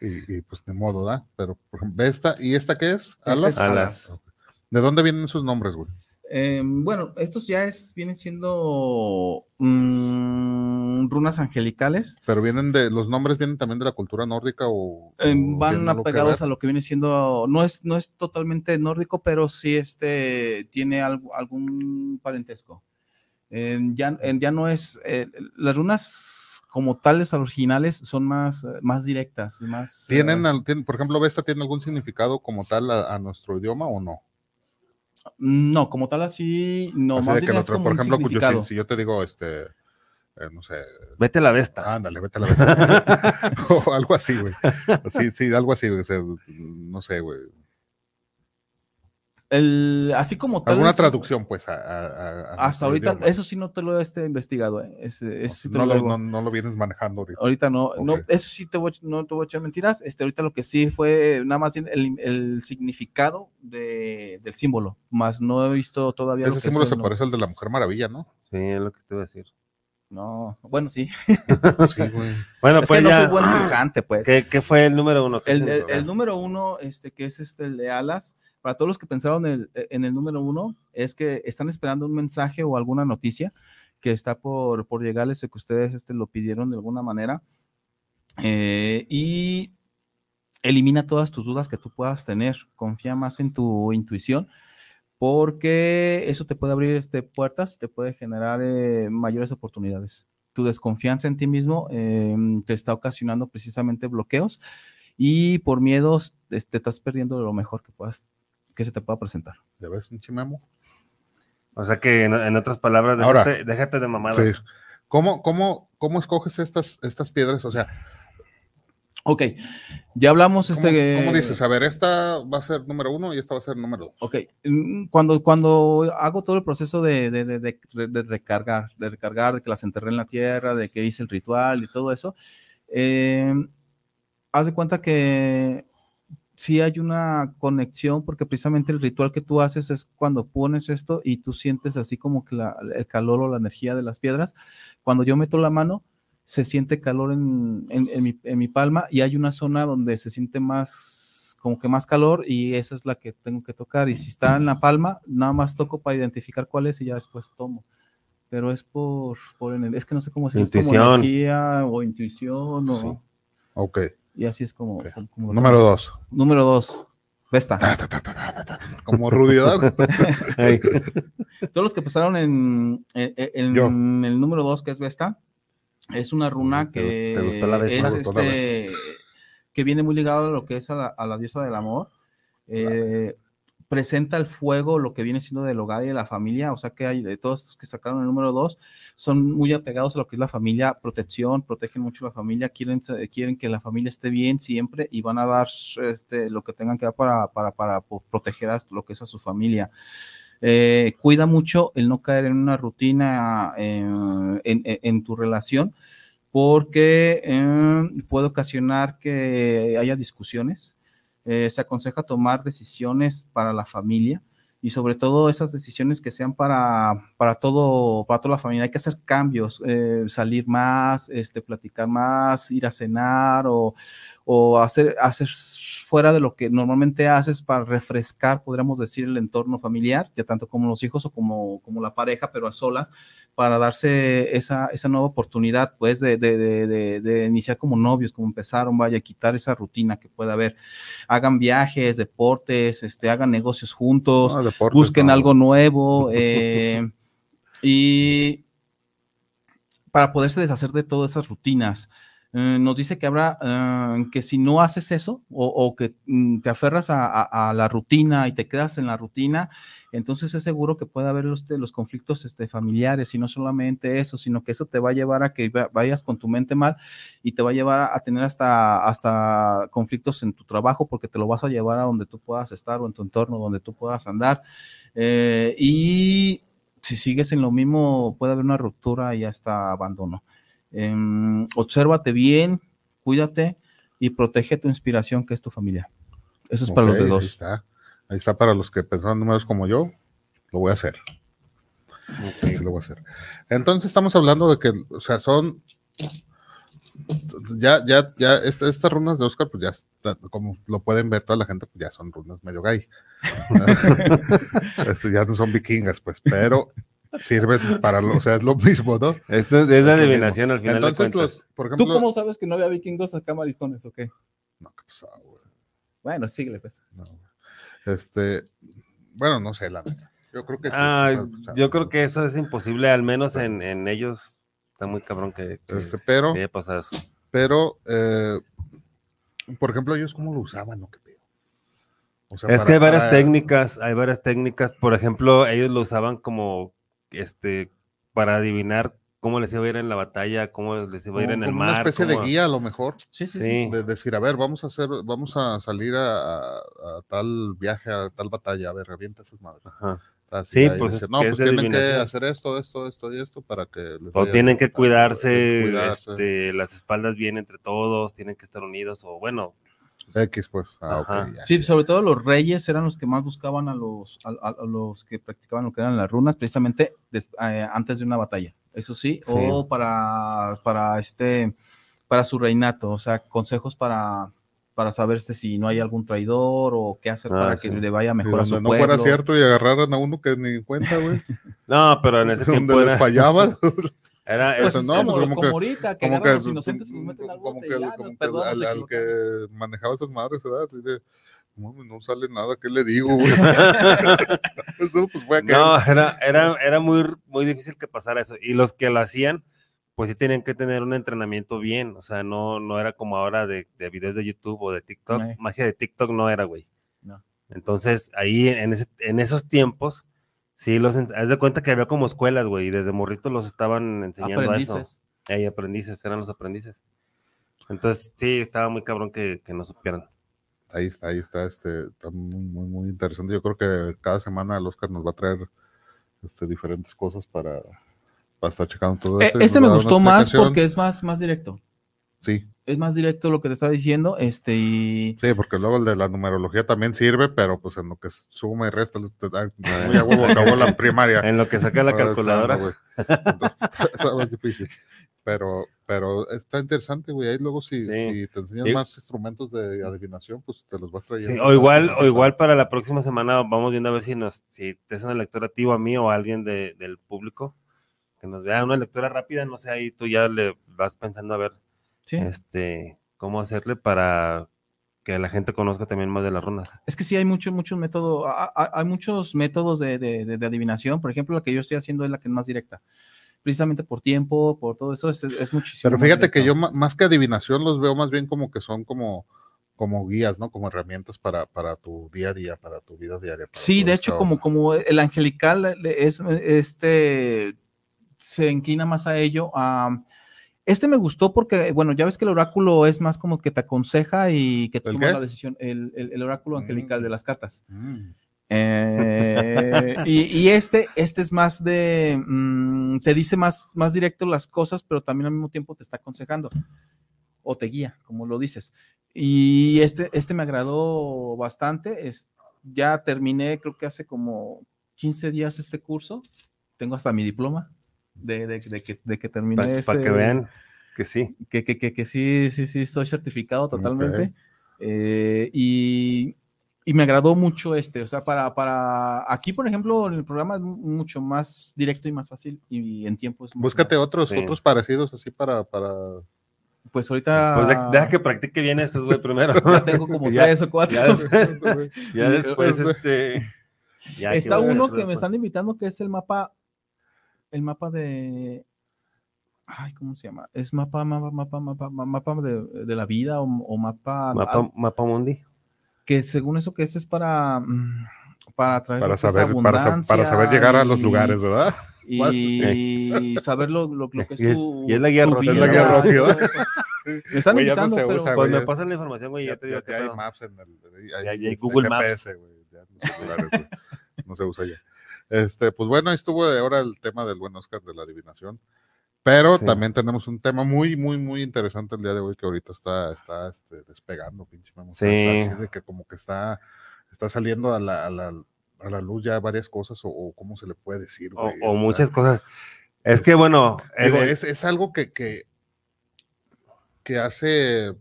y, pues de modo, ¿da? Pero ve esta, ¿y esta qué es? Alas. ¿De dónde vienen sus nombres, güey? Em, bueno, estos ya es, vienen siendo mm, runas angelicales. Pero vienen de, los nombres vienen también de la cultura nórdica o... Em, van apegados a lo que viene siendo, no es, no es totalmente nórdico, pero sí este, tiene algo, algún parentesco. Em, ya, ya no es, eh, las runas como tales originales son más, eh, más directas, más... ¿Tienen, eh, por ejemplo, Vesta tiene algún significado como tal a, nuestro idioma o no? No, como tal así, no. más de que por ejemplo, pues, si, yo te digo, este, eh, no sé... Vete a la Vesta. Ándale, vete a la Vesta. o algo así, güey. Sí, sí, algo así, güey. no sé, güey así como tal. Alguna traducción, pues. hasta ahorita, eso sí no te lo he investigado. no, lo, vienes manejando ahorita. Ahorita no, eso sí te voy, no te voy a echar mentiras. Este, ahorita lo que sí fue nada más el, significado del símbolo, más no he visto todavía. Ese símbolo se parece al de la Mujer Maravilla, ¿no? Sí, es lo que te iba a decir. No, bueno, sí. Bueno, pues. ya, ¿Qué, fue el número uno? El, el, número uno, este, que es este, el de Alas, para todos los que pensaron e, en el, número uno, es que están esperando un mensaje o alguna noticia que está por, por llegarles, que ustedes este, lo pidieron de alguna manera. Eh, y elimina todas tus dudas que tú puedas tener, confía más en tu intuición, porque eso te puede abrir este, puertas, te puede generar eh, mayores oportunidades. Tu desconfianza en ti mismo em, te está ocasionando precisamente bloqueos y por miedos te este, estás perdiendo lo mejor que puedas que se te pueda presentar. ¿Ya ves, un chimemo? O sea que, en, otras palabras, Ahora, déjate, de mamadas. ¿Cómo, cómo, cómo escoges estas, estas piedras? O sea, Ok, ya hablamos ¿Cómo, este... ¿Cómo dices? A ver, esta va a ser número uno y esta va a ser número dos. Ok, mm, cuando, cuando hago todo el proceso de, de, de, recargar, de recargar, de que las enterré en la tierra, de que hice el ritual y todo eso, eh, haz de cuenta que sí hay una conexión porque precisamente el ritual que tú haces es cuando pones esto y tú sientes así como que el calor o la energía de las piedras. Cuando yo meto la mano, se siente calor en, mi, palma y hay una zona donde se siente más como que más calor y esa es la que tengo que tocar. Y si está en la palma, nada más toco para identificar cuál es y ya después tomo. Pero es por, por es que no sé cómo se llama, energía o intuición o... Sí. Ok. Y así es como. número dos. Número dos. Vesta. como Rudy. Todos los que pasaron en, eh, eh, el número dos, que es Vesta, es una runa que. ¿Te, la este, Vesta? que viene muy ligado a lo que es a la, diosa del amor. Eh, presenta el fuego lo que viene siendo del hogar y de la familia, o sea que hay de todos estos que sacaron el número dos, son muy apegados a lo que es la familia, protección, protegen mucho la familia, quieren, eh, quieren que la familia esté bien siempre y van a dar este, lo que tengan que dar para, para, proteger a lo que es a su familia. Eh, cuida mucho el no caer en una rutina eh, en, tu relación porque puede ocasionar que haya discusiones, eh, se aconseja tomar decisiones para la familia y sobre todo esas decisiones que sean para, para, todo, para toda la familia. Hay que hacer cambios, eh, salir más, este, platicar más, ir a cenar o, hacer, hacer fuera de lo que normalmente haces para refrescar, podríamos decir, el entorno familiar, ya tanto como los hijos o como, como la pareja, pero a solas para darse esa, nueva oportunidad, pues, de, iniciar como novios, como empezaron, vaya, quitar esa rutina que pueda haber. Hagan viajes, deportes, este, hagan negocios juntos, ah, busquen algo nuevo, eh, y para poderse deshacer de todas esas rutinas. Eh, nos dice que habrá eh, que si no haces eso o, que mm, te aferras a, la rutina y te quedas en la rutina, entonces es seguro que puede haber los, este, los conflictos este, familiares y no solamente eso, sino que eso te va a llevar a que vayas con tu mente mal y te va a llevar a, tener hasta, hasta conflictos en tu trabajo porque te lo vas a llevar a donde tú puedas estar o en tu entorno, donde tú puedas andar. Eh, y si sigues en lo mismo, puede haber una ruptura y hasta abandono. Em, obsérvate bien, cuídate y protege tu inspiración, que es tu familia. Eso es para los de dos. Está. Ahí está para los que pensaron números como yo, lo voy a hacer. lo voy a hacer. Entonces estamos hablando de que, o sea, son ya, ya, ya, estas runas de Oscar, pues ya, como lo pueden ver toda la gente, pues ya son runas medio gay. Este, ya no son vikingas, pues, pero sirven para lo, o sea, es lo mismo, ¿no? es la adivinación al final. Entonces, los, por ejemplo, ¿tú cómo sabes que no había vikingos acá mariscones o qué? No, qué pasaba, güey. Bueno, síguele, pues. No, este, bueno, no sé, la verdad. Yo creo que ah, yo creo que eso es imposible, al menos en, ellos. Está muy cabrón que, que este, pero, eso. Pero, eh, por ejemplo, ellos cómo lo usaban, ¿no? ¿Qué O sea, es que hay varias técnicas, hay varias técnicas. Por ejemplo, ellos lo usaban como, este, para adivinar cómo les iba a ir en la batalla, cómo les iba a ir en el mar. Una especie de guía a lo mejor. Sí, sí, De decir, a ver, vamos a hacer, vamos a salir a, tal viaje, a tal batalla, a ver, revienta sus madres. sí, pues, no, pues tienen que hacer esto, esto, esto y esto para que... o tienen que cuidarse, este, las espaldas bien entre todos, tienen que estar unidos o bueno... X pues. Ah, sí, sobre todo los reyes eran los que más buscaban a los, a, los que practicaban lo que eran las runas, precisamente eh, antes de una batalla eso sí, o para, para este para su reinato, o sea, consejos para, para saberse este si no hay algún traidor o qué hacer para ah, que le vaya mejor a su no fuera cierto y agarraran a uno que ni cuenta, güey. no, pero en ese tiempo les fallaba. Era eso, como, que, ahorita que, como a los inocentes y meten algo como que, que al, que manejaba esas madres, ¿verdad? no sale nada, ¿qué le digo, eso pues fue No, era, era, muy, muy difícil que pasara eso. Y los que lo hacían, pues sí tenían que tener un entrenamiento bien. O sea, no, no era como ahora de, videos de YouTube o de TikTok. Magia de TikTok no era, güey. Entonces, ahí en, en esos tiempos, sí, los haz de cuenta que había como escuelas, güey, y desde morritos los estaban enseñando A eso. Ahí aprendices, eran los aprendices. Entonces, sí, estaba muy cabrón que, que no supieran. Ahí está, ahí está, este, está muy, muy, interesante. Yo creo que cada semana el Oscar nos va a traer este, diferentes cosas para, para estar checando todo e, Este me gustó más porque es más, más directo. Sí. Es más directo lo que te estaba diciendo, este y... Sí, porque luego el de la numerología también sirve, pero pues en lo que suma y resta, ya huevo acabó la primaria. En lo que saca la calculadora. Eso es difícil. Pero, pero está interesante, güey. Ahí luego si, te enseñan más instrumentos de adivinación, pues te los vas trayendo. Sí, o igual, o igual para la próxima semana vamos viendo a ver si nos, si te es una lectura tío a mí o a alguien de, del público, que nos vea una lectura rápida, no sé, ahí tú ya le vas pensando a ver este, cómo hacerle para que la gente conozca también más de las runas. Es que sí, hay mucho, mucho hay muchos métodos de, adivinación. Por ejemplo, la que yo estoy haciendo es la que es más directa precisamente por tiempo, por todo eso, es, es muchísimo. Pero fíjate que yo más que adivinación los veo más bien como que son como, como guías, ¿no? Como herramientas para, para tu día a día, para tu vida diaria. Sí, de hecho, como, como el angelical es este se inclina más a ello, a, este me gustó porque, bueno, ya ves que el oráculo es más como que te aconseja y que toma la decisión, el, oráculo mm. angelical de las cartas. Mm. Eh, y, este, este es más de, mm, te dice más, más directo las cosas, pero también al mismo tiempo te está aconsejando o te guía, como lo dices. Y este, este me agradó bastante. Es, ya terminé, creo que hace como 15 días este curso. Tengo hasta mi diploma de, que, termine para, este, para que vean que sí. Que, que, que, sí, sí, sí, estoy certificado totalmente. Eh, y, y, me agradó mucho este, o sea, para, para aquí, por ejemplo, el programa es mucho más directo y más fácil y, en tiempo es Búscate otros, otros parecidos así para... para... Pues ahorita. Pues deja, que practique bien estos, güey, primero. ya tengo como tres o cuatro. Ya después, ya después pues, este. Ya Está uno que me están invitando que es el mapa el mapa de. Ay, ¿cómo se llama? ¿Es mapa, mapa, mapa, mapa, mapa de, de la vida o, mapa, mapa. Mundi. Que según eso, que este es para. Mm, para, para pues, saber, llegar a los lugares, ¿verdad? Y saber lo, lo, que es, y es Y es la guía roja. Es la guía roja. Me están invitando, no pero cuando me pasan la información, güey, ya, te digo que hay maps en el, ya, hay este, Google Maps. güey, no, se usa ya. Este, pues bueno, ahí estuvo ahora el tema del buen Oscar de la adivinación. Pero también tenemos un tema muy, muy, muy interesante el día de hoy que ahorita está, está este, despegando, pinche Sí. así de que como que está, está saliendo a la, a la, a la luz ya varias cosas o, o, cómo se le puede decir. o, muchas cosas. Es, que bueno. Eh, es, es, algo que, que, hace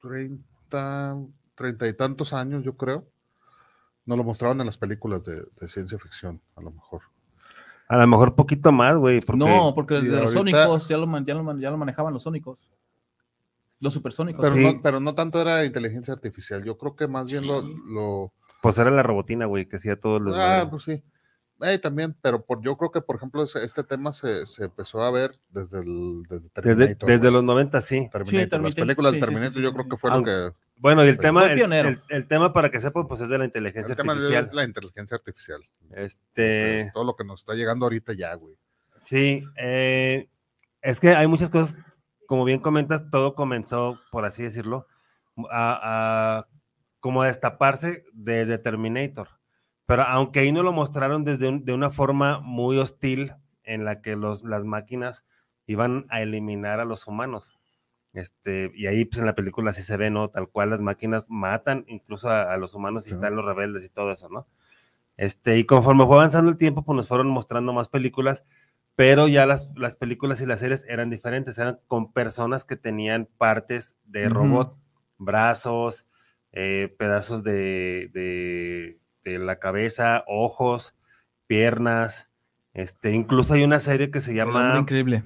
treinta, treinta y tantos años, yo creo no lo mostraban en las películas de, ciencia ficción, a lo mejor. A lo mejor poquito más, güey. No, porque los sónicos ya lo, manejaban los sónicos. Los supersónicos. Pero, no, pero no tanto era inteligencia artificial. Yo creo que más bien lo, lo, Pues era la robotina, güey, que hacía todos los. Ah, pues sí también, pero por, yo creo que, por ejemplo, este tema se, se empezó a ver desde el desde los 90, sí. las películas de Terminator yo creo que fue que... Bueno, y el tema, el, tema para que sepan, pues es de la inteligencia el artificial. Tema es la inteligencia artificial. Este... Todo lo que nos está llegando ahorita ya, güey. Sí, eh, es que hay muchas cosas, como bien comentas, todo comenzó, por así decirlo, a, como a destaparse desde Terminator pero aunque ahí no lo mostraron desde de una forma muy hostil en la que los, las máquinas iban a eliminar a los humanos. Este, y ahí pues en la película sí se ve, ¿no? Tal cual las máquinas matan incluso a, los humanos y están los rebeldes y todo eso, ¿no? Este, y conforme fue avanzando el tiempo, pues nos fueron mostrando más películas, pero ya las, las películas y las series eran diferentes, eran con personas que tenían partes de robot, brazos, eh, pedazos de este, la cabeza, ojos, piernas. Este, incluso hay una serie que se llama. El hombre increíble.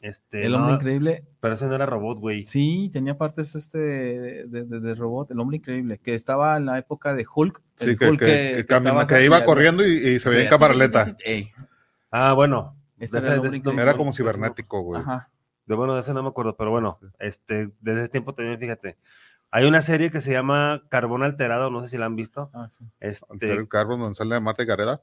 Este, el hombre increíble. Pero ese no era robot, güey. Sí, tenía partes este de, de, robot, el hombre increíble, que estaba en la época de Hulk. Sí, que, que, iba corriendo y, se veía en camaraleta. Ah, bueno. era, como cibernético, güey. Ajá. De, bueno, de ese no me acuerdo, pero bueno, este, desde ese tiempo también, fíjate. Hay una serie que se llama Carbón Alterado, no sé si la han visto. Ah, este ¿El carbón donde sale Marte Gareda?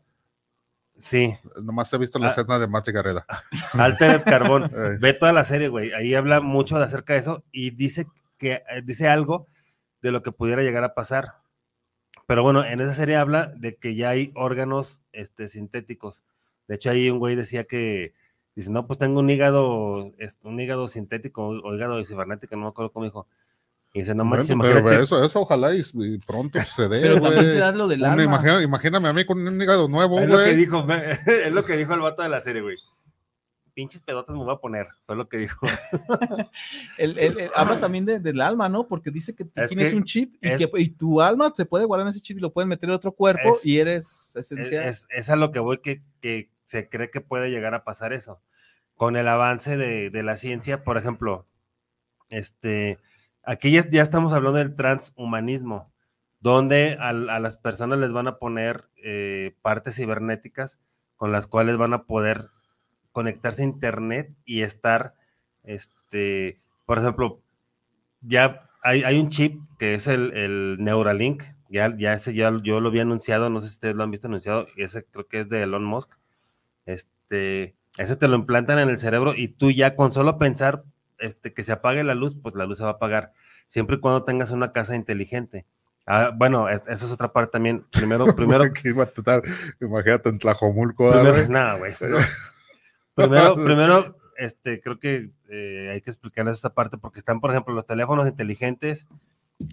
Sí. Nomás he visto la ah. de Marte Garrera. Altered Carbón. Ve toda la serie, güey. Ahí habla mucho acerca de eso y dice, que, eh, dice algo de lo que pudiera llegar a pasar. Pero bueno, en esa serie habla de que ya hay órganos este, sintéticos. De hecho, ahí un güey decía que, dice, no, pues tengo un hígado, este, un hígado sintético o hígado cibernético, no me acuerdo cómo dijo dice, no manches, eso, eso ojalá y, pronto se dé. imagíname a mí con un hígado nuevo, es Lo que dijo, es lo que dijo el vato de la serie, güey. Pinches pedotas me voy a poner, fue lo que dijo. habla también del alma, ¿no? Porque dice que tienes un chip y, tu alma se puede guardar en ese chip y lo pueden meter en otro cuerpo y eres esencial. Es, a lo que voy, que, se cree que puede llegar a pasar eso. Con el avance de, de la ciencia, por ejemplo, este Aquí ya, estamos hablando del transhumanismo, donde a, las personas les van a poner eh, partes cibernéticas con las cuales van a poder conectarse a internet y estar, este, por ejemplo, ya hay, un chip que es el, Neuralink, ya, ese yo lo había anunciado, no sé si ustedes lo han visto anunciado, ese creo que es de Elon Musk, este, ese te lo implantan en el cerebro y tú ya con solo pensar este, que se apague la luz, pues la luz se va a apagar, siempre y cuando tengas una casa inteligente. Ah, bueno, esa es otra parte también. Primero, primero. imagínate en Tlajomulco. Primero, nada, güey. primero, primero, este, creo que eh, hay que explicarles esta parte porque están, por ejemplo, los teléfonos inteligentes,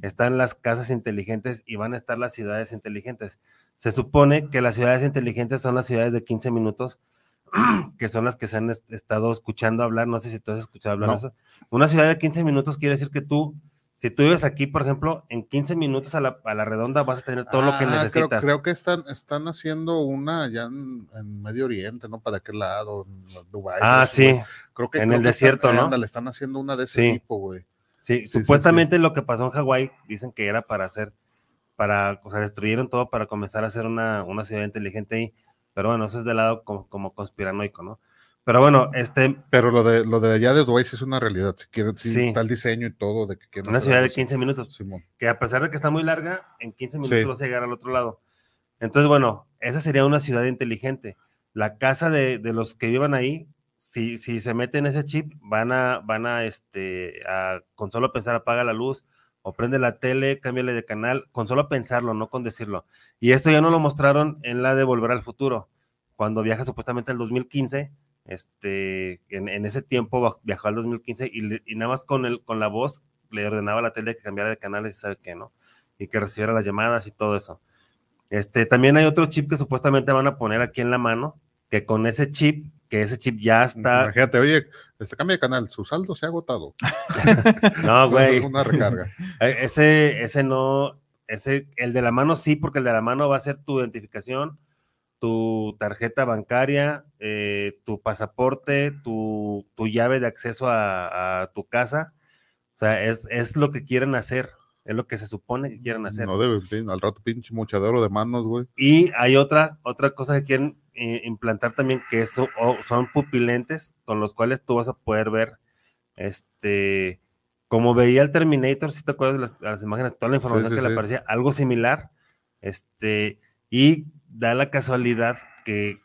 están las casas inteligentes y van a estar las ciudades inteligentes. Se supone que las ciudades inteligentes son las ciudades de 15 minutos que son las que se han estado escuchando hablar, no sé si tú has escuchado hablar de eso. Una ciudad de 15 minutos quiere decir que tú, si tú vives aquí, por ejemplo, en 15 minutos a la, redonda vas a tener todo lo que ah, necesitas. Creo, que están, están haciendo una allá en, Medio Oriente, ¿no? ¿Para qué lado? En Ah, sí. Creo que en el desierto, ¿no? le están haciendo una de ese tipo, güey. Sí, supuestamente lo que pasó en Hawái, dicen que era para hacer, para, o sea, destruyeron todo para comenzar a hacer una, ciudad inteligente ahí. Pero bueno, eso es del lado como, conspiranoico, ¿no? Pero bueno, este. Pero lo de lo de allá de Dubái es una realidad. Si quieren, si está el diseño y todo. de que Una ciudad de 15 minutos. Que a pesar de que está muy larga, en 15 minutos vas a llegar al otro lado. Entonces, bueno, esa sería una ciudad inteligente. La casa de, de los que vivan ahí, si, si se meten ese chip, van a, van a, este, a, con solo pensar apaga la luz, prende la tele, cámbiale de canal, con solo pensarlo, no con decirlo. Y esto ya no lo mostraron en la de Volver al Futuro, cuando viaja supuestamente al 2015, este, en, ese tiempo viajó al 2015 y, nada más con, el, con la voz le ordenaba a la tele que cambiara de canal y sabe qué, ¿no? Y que recibiera las llamadas y todo eso. Este, también hay otro chip que supuestamente van a poner aquí en la mano, que con ese chip que ese chip ya está. Imagínate, oye, este cambio de canal, su saldo se ha agotado. no, güey. Es una recarga. E, ese, ese no, ese, el de la mano sí, porque el de la mano va a ser tu identificación, tu tarjeta bancaria, eh, tu pasaporte, tu, tu, llave de acceso a, tu casa. O sea, es, es lo que quieren hacer. Es lo que se supone que quieren hacer. No debe, al rato pinche muchadero de manos, güey. Y hay otra, otra cosa que quieren eh, implantar también que eso, son pupilentes con los cuales tú vas a poder ver, este, como veía el Terminator, si te acuerdas de las, imágenes, toda la información que le aparecía, algo similar, este, y da la casualidad que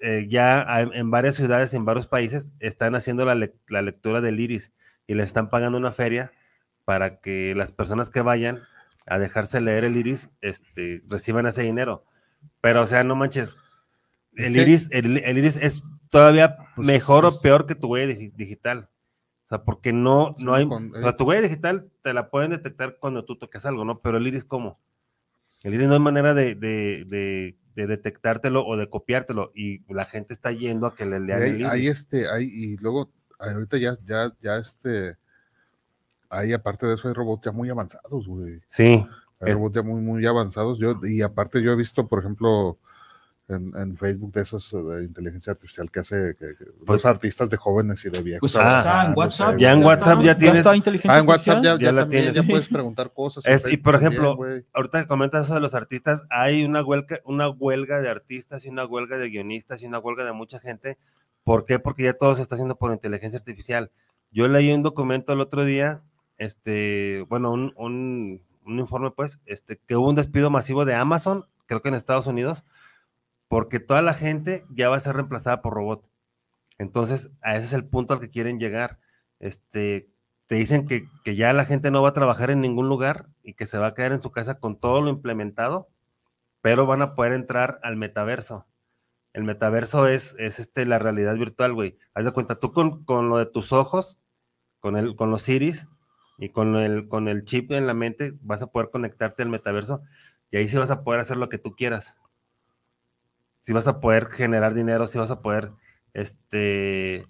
eh, ya en varias ciudades, en varios países, están haciendo la, la lectura del iris y le están pagando una feria para que las personas que vayan a dejarse leer el iris este, reciban ese dinero. Pero, o sea, no manches, el iris, el, iris es todavía pues, mejor o peor que tu huella digital. O sea, porque no, no hay. o sea, eh. tu huella digital te la pueden detectar cuando tú tocas algo, ¿no? Pero el iris, ¿cómo? El iris no hay manera de, de, de, detectártelo o de copiártelo. Y la gente está yendo a que le lea el iris. este, hay, y luego, ahorita ya, ya, ya este. Ahí, aparte de eso, hay robots ya muy avanzados, güey. Sí. Hay robots ya muy, muy avanzados. Yo, y aparte, yo he visto, por ejemplo, en, Facebook de esos eh, de inteligencia artificial que hace los artistas de jóvenes y de viejos. Pues, ah, ah, en WhatsApp, ya en WhatsApp ya, tienes. Ah, en WhatsApp ya, la tienes. Ya puedes preguntar cosas. y por ejemplo, ahorita que comentas eso de los artistas, hay una huelga, una huelga de artistas y una huelga de guionistas y una huelga de mucha gente. ¿Por qué? Porque ya todo se está haciendo por inteligencia artificial. Yo leí un documento el otro día, este, bueno, un, un, un informe, pues, este, que hubo un despido masivo de Amazon, creo que en Estados Unidos, porque toda la gente ya va a ser reemplazada por robot. Entonces, a ese es el punto al que quieren llegar. Este, te dicen que, ya la gente no va a trabajar en ningún lugar y que se va a quedar en su casa con todo lo implementado, pero van a poder entrar al metaverso. El metaverso es, es este, la realidad virtual, güey. Haz de cuenta, tú con, lo de tus ojos, con, el, con los iris y con el, con el chip en la mente, vas a poder conectarte al metaverso y ahí sí vas a poder hacer lo que tú quieras si vas a poder generar dinero, si vas a poder este,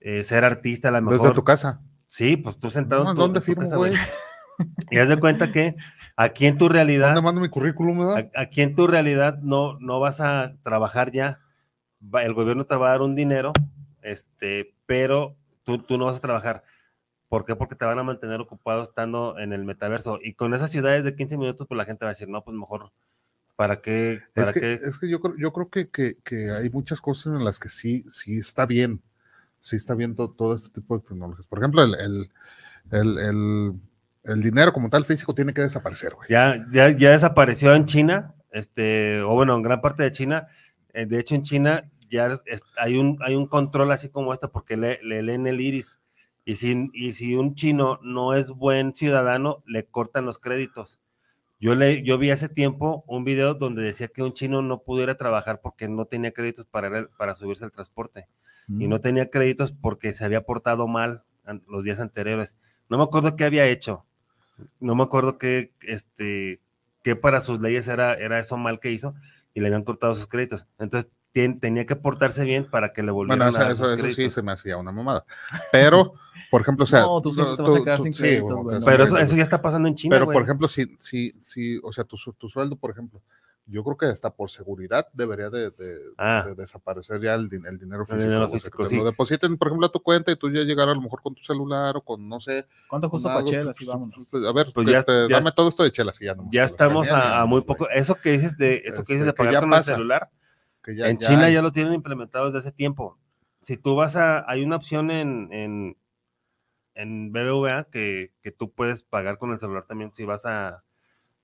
eh, ser artista a la mejor. Desde tu casa. Sí, pues tú sentado ¿Dónde güey? Y haz de cuenta que aquí en tu realidad. ¿Dónde mando mi currículum, ¿verdad? Aquí en tu realidad no, no vas a trabajar ya. El gobierno te va a dar un dinero, este, pero tú, tú no vas a trabajar. ¿Por qué? Porque te van a mantener ocupado estando en el metaverso. Y con esas ciudades de 15 minutos, pues la gente va a decir, no, pues mejor ¿Para qué? es, que, es que yo creo, yo creo que, que, hay muchas cosas en las que sí, sí está bien. Sí está bien todo, este tipo de tecnologías. Por ejemplo, el, el, dinero como tal físico tiene que desaparecer, Ya, ya, ya, desapareció en China, este, o bueno, en gran parte de China. Eh, de hecho, en China ya hay, un, hay un control así como este porque le, leen el iris. Y si, y si un chino no es buen ciudadano, le cortan los créditos. Yo, le, yo vi hace tiempo un video donde decía que un chino no pudiera trabajar porque no tenía créditos para, para subirse al transporte. Y no mm. tenía créditos porque se había portado mal los días anteriores. No me acuerdo qué había hecho. No me acuerdo qué, este, para sus leyes era, era eso mal que hizo y le habían cortado sus créditos. Entonces tenía que portarse bien para que le volvieran bueno, a eso, eso sí se me hacía una mamada. Pero, por ejemplo, o sea. No, tú, no, te vas a quedar sin sí, Pero eso, ya está pasando en China. Pero, por ejemplo, si, si, si, o sea, tu, sueldo, por ejemplo yo creo que hasta por seguridad debería de, de, ah. desaparecer ya el, dinero físico. El dinero físico Lo depositen, por ejemplo, a tu cuenta y tú ya llegar a lo mejor con tu celular o con, no sé. ¿Cuánto justo para chelas? A ver, pues ya, este, dame todo esto de chelas y ya no. Ya estamos a, muy pues, poco. Eso que dices de, eso que dices de este, pagar con el celular en China ya lo tienen implementado desde hace tiempo. Si tú vas a, hay una opción en, en, BBVA que, que, tú puedes pagar con el celular también si vas a,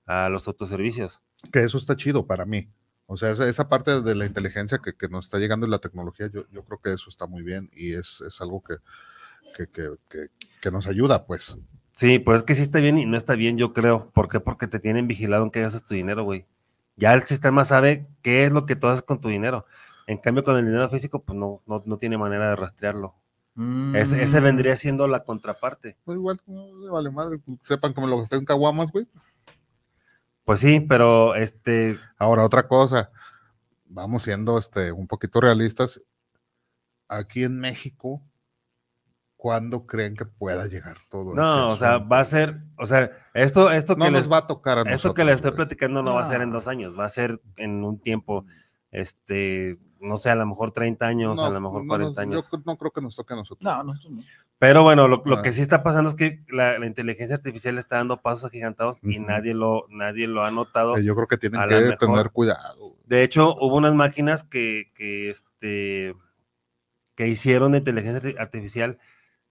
a los autoservicios. Que eso está chido para mí. O sea, esa, parte de la inteligencia que, nos está llegando y la tecnología, yo, creo que eso está muy bien y es, es algo que, que nos ayuda, pues. Sí, pues es que sí está bien y no está bien, yo creo. ¿Por qué? Porque te tienen vigilado en que haces tu dinero, güey ya el sistema sabe qué es lo que tú haces con tu dinero. En cambio, con el dinero físico, pues no, no, no tiene manera de rastrearlo. Ese, mm. vendría siendo la contraparte. Pues igual, no vale madre, pues, sepan cómo lo gasté en caguamas, güey. Pues sí, pero este. Ahora, otra cosa, vamos siendo este, un poquito realistas. Aquí en México, cuándo creen que pueda llegar todo No, o sea, va a ser, o sea, esto, esto no que les, va a tocar a Esto que les estoy platicando no, va a ser en dos años, va a ser en un tiempo, este, no sé, a lo mejor 30 años, a lo mejor 40 años. Yo no creo que nos toque a nosotros. No, nosotros no. Pero bueno, lo, ah. que sí está pasando es que la, inteligencia artificial está dando pasos agigantados y nadie lo, nadie lo ha notado. Yo creo que tienen que tener cuidado. De hecho, hubo unas máquinas que, que, este, que hicieron inteligencia artificial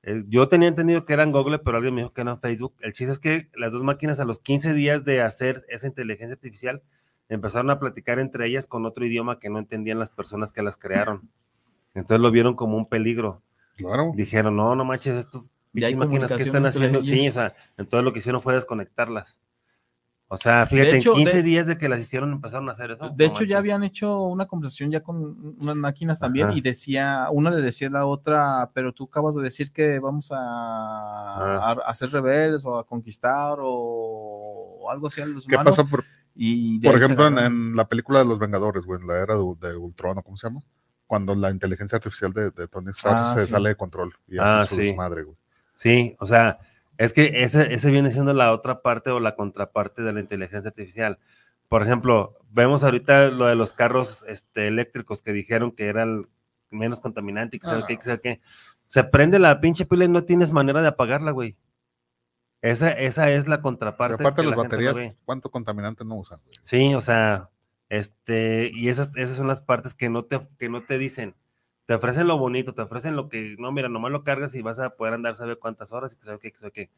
eh, yo tenía entendido que eran Google, pero alguien me dijo que eran Facebook. El chiste es que las dos máquinas a los 15 días de hacer esa inteligencia artificial empezaron a platicar entre ellas con otro idioma que no entendían las personas que las crearon. Entonces lo vieron como un peligro. Claro. Dijeron, no, no manches, estas máquinas que están haciendo. Sí, entonces lo que hicieron fue desconectarlas. O sea, fíjate, en 15 días de que las hicieron empezaron a hacer eso. De hecho, ya habían hecho una conversación ya con unas máquinas también y decía, una le decía a la otra, pero tú acabas de decir que vamos a, hacer rebeldes o a conquistar o, algo así a los ¿Qué humanos. por, por ejemplo en, la película de los Vengadores, güey, en la era de, Ultron, ¿cómo se llama? Cuando la inteligencia artificial de, Tony Stark ah, se sale de control y es ah, hace su madre, güey. Sí, o sea, es que ese, ese viene siendo la otra parte o la contraparte de la inteligencia artificial. Por ejemplo, vemos ahorita lo de los carros este, eléctricos que dijeron que eran menos contaminantes. que Se prende la pinche pila y no tienes manera de apagarla, güey. Esa, esa es la contraparte. aparte de las baterías, ¿cuánto contaminante no usan? Sí, o sea, este, y esas, esas son las partes que no te, que no te dicen te ofrecen lo bonito, te ofrecen lo que, no, mira, nomás lo cargas y vas a poder andar, sabe cuántas horas y que sabe qué, que sabe qué.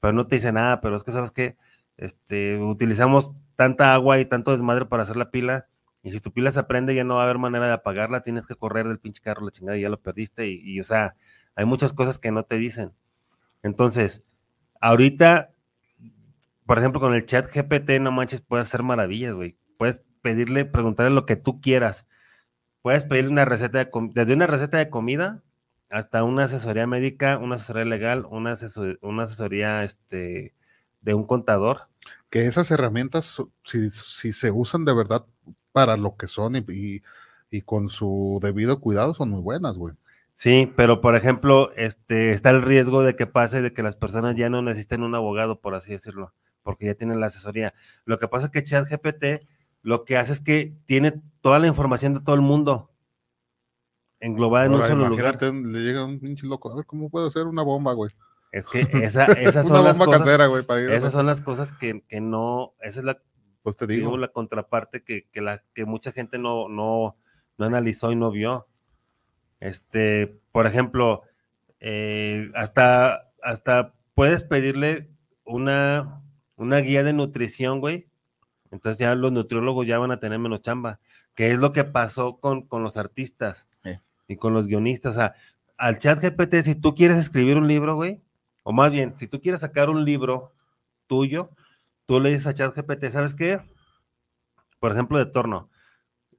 Pero no te dice nada, pero es que sabes que este, utilizamos tanta agua y tanto desmadre para hacer la pila. Y si tu pila se prende, ya no va a haber manera de apagarla, tienes que correr del pinche carro, la chingada, y ya lo perdiste. Y, y o sea, hay muchas cosas que no te dicen. Entonces, ahorita, por ejemplo, con el chat GPT, no manches, puedes hacer maravillas, güey. Puedes pedirle, preguntarle lo que tú quieras puedes pedir una receta desde una receta de comida hasta una asesoría médica, una asesoría legal, una asesoría, este, de un contador. Que esas herramientas, si, si se usan de verdad para lo que son y, y, con su debido cuidado, son muy buenas, güey. Sí, pero por ejemplo, este, está el riesgo de que pase de que las personas ya no necesiten un abogado, por así decirlo, porque ya tienen la asesoría. Lo que pasa es que ChatGPT lo que hace es que tiene toda la información de todo el mundo englobada en un solo lugar. Le llega un pinche loco, a ver cómo puede ser una bomba, güey. Es que esas son las cosas. esas son las cosas que, no, esa es la, pues digo. la contraparte que, la, que mucha gente no, no, analizó y no vio. Este, por ejemplo, eh, hasta, hasta puedes pedirle una, una guía de nutrición, güey, entonces ya los nutriólogos ya van a tener menos chamba, que es lo que pasó con, los artistas y con los guionistas. O sea, al chat GPT, si tú quieres escribir un libro, güey, o más bien, si tú quieres sacar un libro tuyo, tú le dices a chat GPT, ¿sabes qué? Por ejemplo, de torno.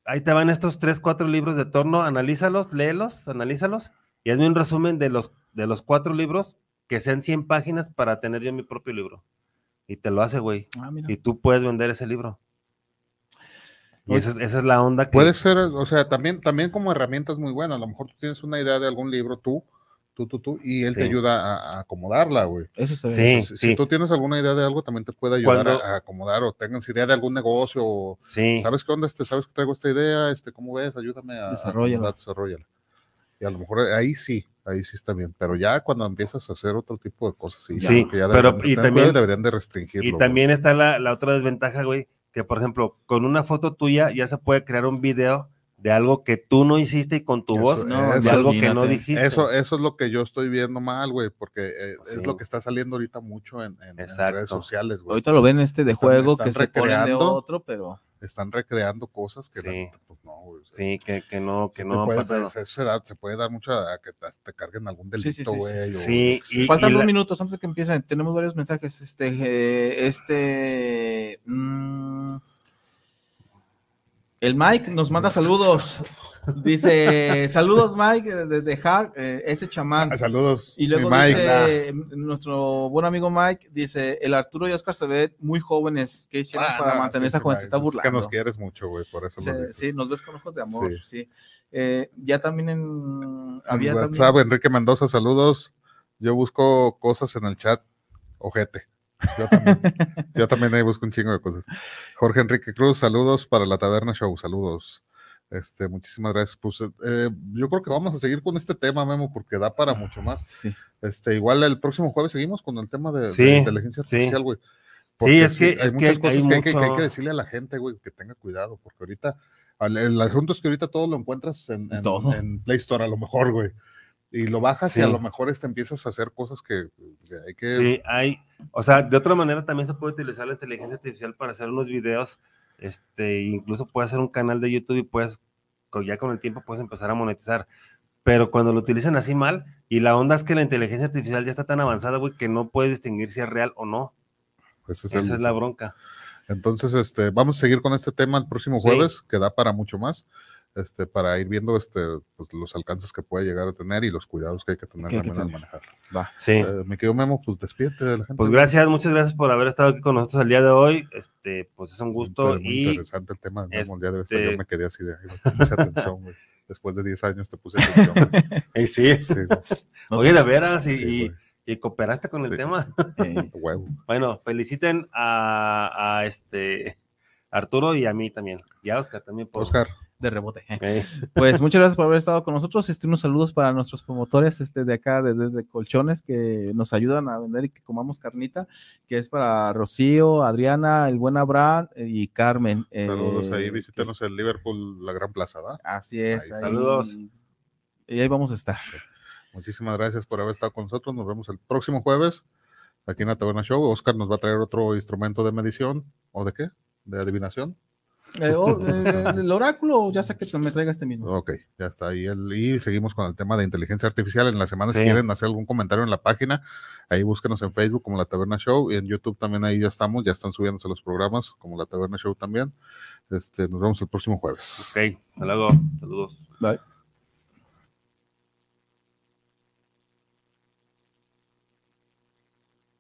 Ahí te van estos tres, cuatro libros de torno, analízalos, léelos, analízalos y hazme un resumen de los, de los cuatro libros que sean 100 páginas para tener yo mi propio libro y te lo hace, güey. Ah, y tú puedes vender ese libro. Y esa es, la onda que... Puede ser, o sea, también, también como herramienta es muy buena. A lo mejor tú tienes una idea de algún libro tú, tú, tú, tú, y él te ayuda a, acomodarla, güey. Eso sí, Si tú tienes alguna idea de algo, también te puede ayudar a, acomodar o tengas idea de algún negocio. sí. ¿Sabes qué onda? Este, ¿Sabes que traigo esta idea? Este, ¿Cómo ves? Ayúdame a desarrollarla. Y a lo mejor ahí sí, ahí sí está bien, pero ya cuando empiezas a hacer otro tipo de cosas, sí, ya, pero deberían, también, deberían de restringirlo. Y también está la, la otra desventaja, güey, que por ejemplo, con una foto tuya ya se puede crear un video de algo que tú no hiciste y con tu voz, no, de algo que no dijiste. Eso, eso es lo que yo estoy viendo mal, güey, porque eh, pues es lo que está saliendo ahorita mucho en, en, redes sociales, güey. Ahorita lo ven este de juego que se ponen otro, pero están recreando cosas que pues, no, güey. sí, que, que, no, que no. eso se, se, puede dar mucho a que te, carguen algún delito, güey. Sí, sí, Faltan dos minutos antes de que empiecen. Tenemos varios mensajes. Este, eh, este. Mm, el Mike nos manda saludos. Dice, saludos Mike desde Hart, eh, ese chamán. Ah, saludos. Y luego dice, nuestro buen amigo Mike, dice, el Arturo y Oscar se ven muy jóvenes, ¿qué hicieron ah, para mantener esa juventud. Se está burlando. Es que nos quieres mucho, güey, por eso sí, lo Sí, nos ves con ojos de amor, sí. Eh, ya también en... Había en WhatsApp, Enrique Mendoza, saludos. Yo busco cosas en el chat, ojete. Yo también, yo también ahí busco un chingo de cosas. Jorge Enrique Cruz, saludos para la Taberna Show, saludos. Este, muchísimas gracias. Pues, eh, yo creo que vamos a seguir con este tema, Memo, porque da para mucho más. Sí. Este, igual el próximo jueves seguimos con el tema de, inteligencia artificial, güey. Sí. es que hay muchas cosas que, hay que, decirle a la gente, güey, que tenga cuidado, porque ahorita, el, asunto es que ahorita todo lo encuentras en Play Store, a lo mejor, güey y lo bajas y a lo mejor te este, empiezas a hacer cosas que, hay que... Sí, hay, o sea, de otra manera también se puede utilizar la inteligencia artificial para hacer unos videos, este, incluso puedes hacer un canal de YouTube y puedes, ya con el tiempo puedes empezar a monetizar, pero cuando lo utilizan así mal, y la onda es que la inteligencia artificial ya está tan avanzada, güey, que no puedes distinguir si es real o no. Pues es Esa es la bronca. Entonces, este, vamos a seguir con este tema el próximo jueves, que da para mucho más este, para ir viendo este, pues, los alcances que puede llegar a tener y los cuidados que hay que tener también al manejar. Va. Sí. Eh, me quedo Memo, pues despídete de la gente. Pues gracias, muchas gracias por haber estado aquí con nosotros el día de hoy. Este, pues es un gusto. interesante el tema El día de hoy yo este me quedé así de mucha atención, Después de 10 años te puse atención. sí. sí Oye, de veras, y, y cooperaste con el tema. Bueno, feliciten a, a este. Arturo y a mí también. Y a Oscar también. Oscar, rebote. Pues muchas gracias por haber estado con nosotros. Este, unos saludos para nuestros promotores este, de acá, desde Colchones, que nos ayudan a vender y que comamos carnita, que es para Rocío, Adriana, el buen Abraham y Carmen. Saludos ahí, eh, visítenos en Liverpool, la gran plaza, ¿verdad? Así es. saludos. Y ahí vamos a estar. Muchísimas gracias por haber estado con nosotros. Nos vemos el próximo jueves aquí en la Taberna Show. Oscar nos va a traer otro instrumento de medición, ¿o de qué? ¿De adivinación? Eh, oh, eh, eh, el oráculo, ya sé que me traiga este mismo. Ok, ya está ahí. y seguimos con el tema de inteligencia artificial. En la semana, si quieren hacer algún comentario en la página, ahí búsquenos en Facebook como La Taberna Show. Y en YouTube también ahí ya estamos, ya están subiéndose los programas como La Taberna Show también. Este, nos vemos el próximo jueves. Ok, hasta luego. Saludos. Bye.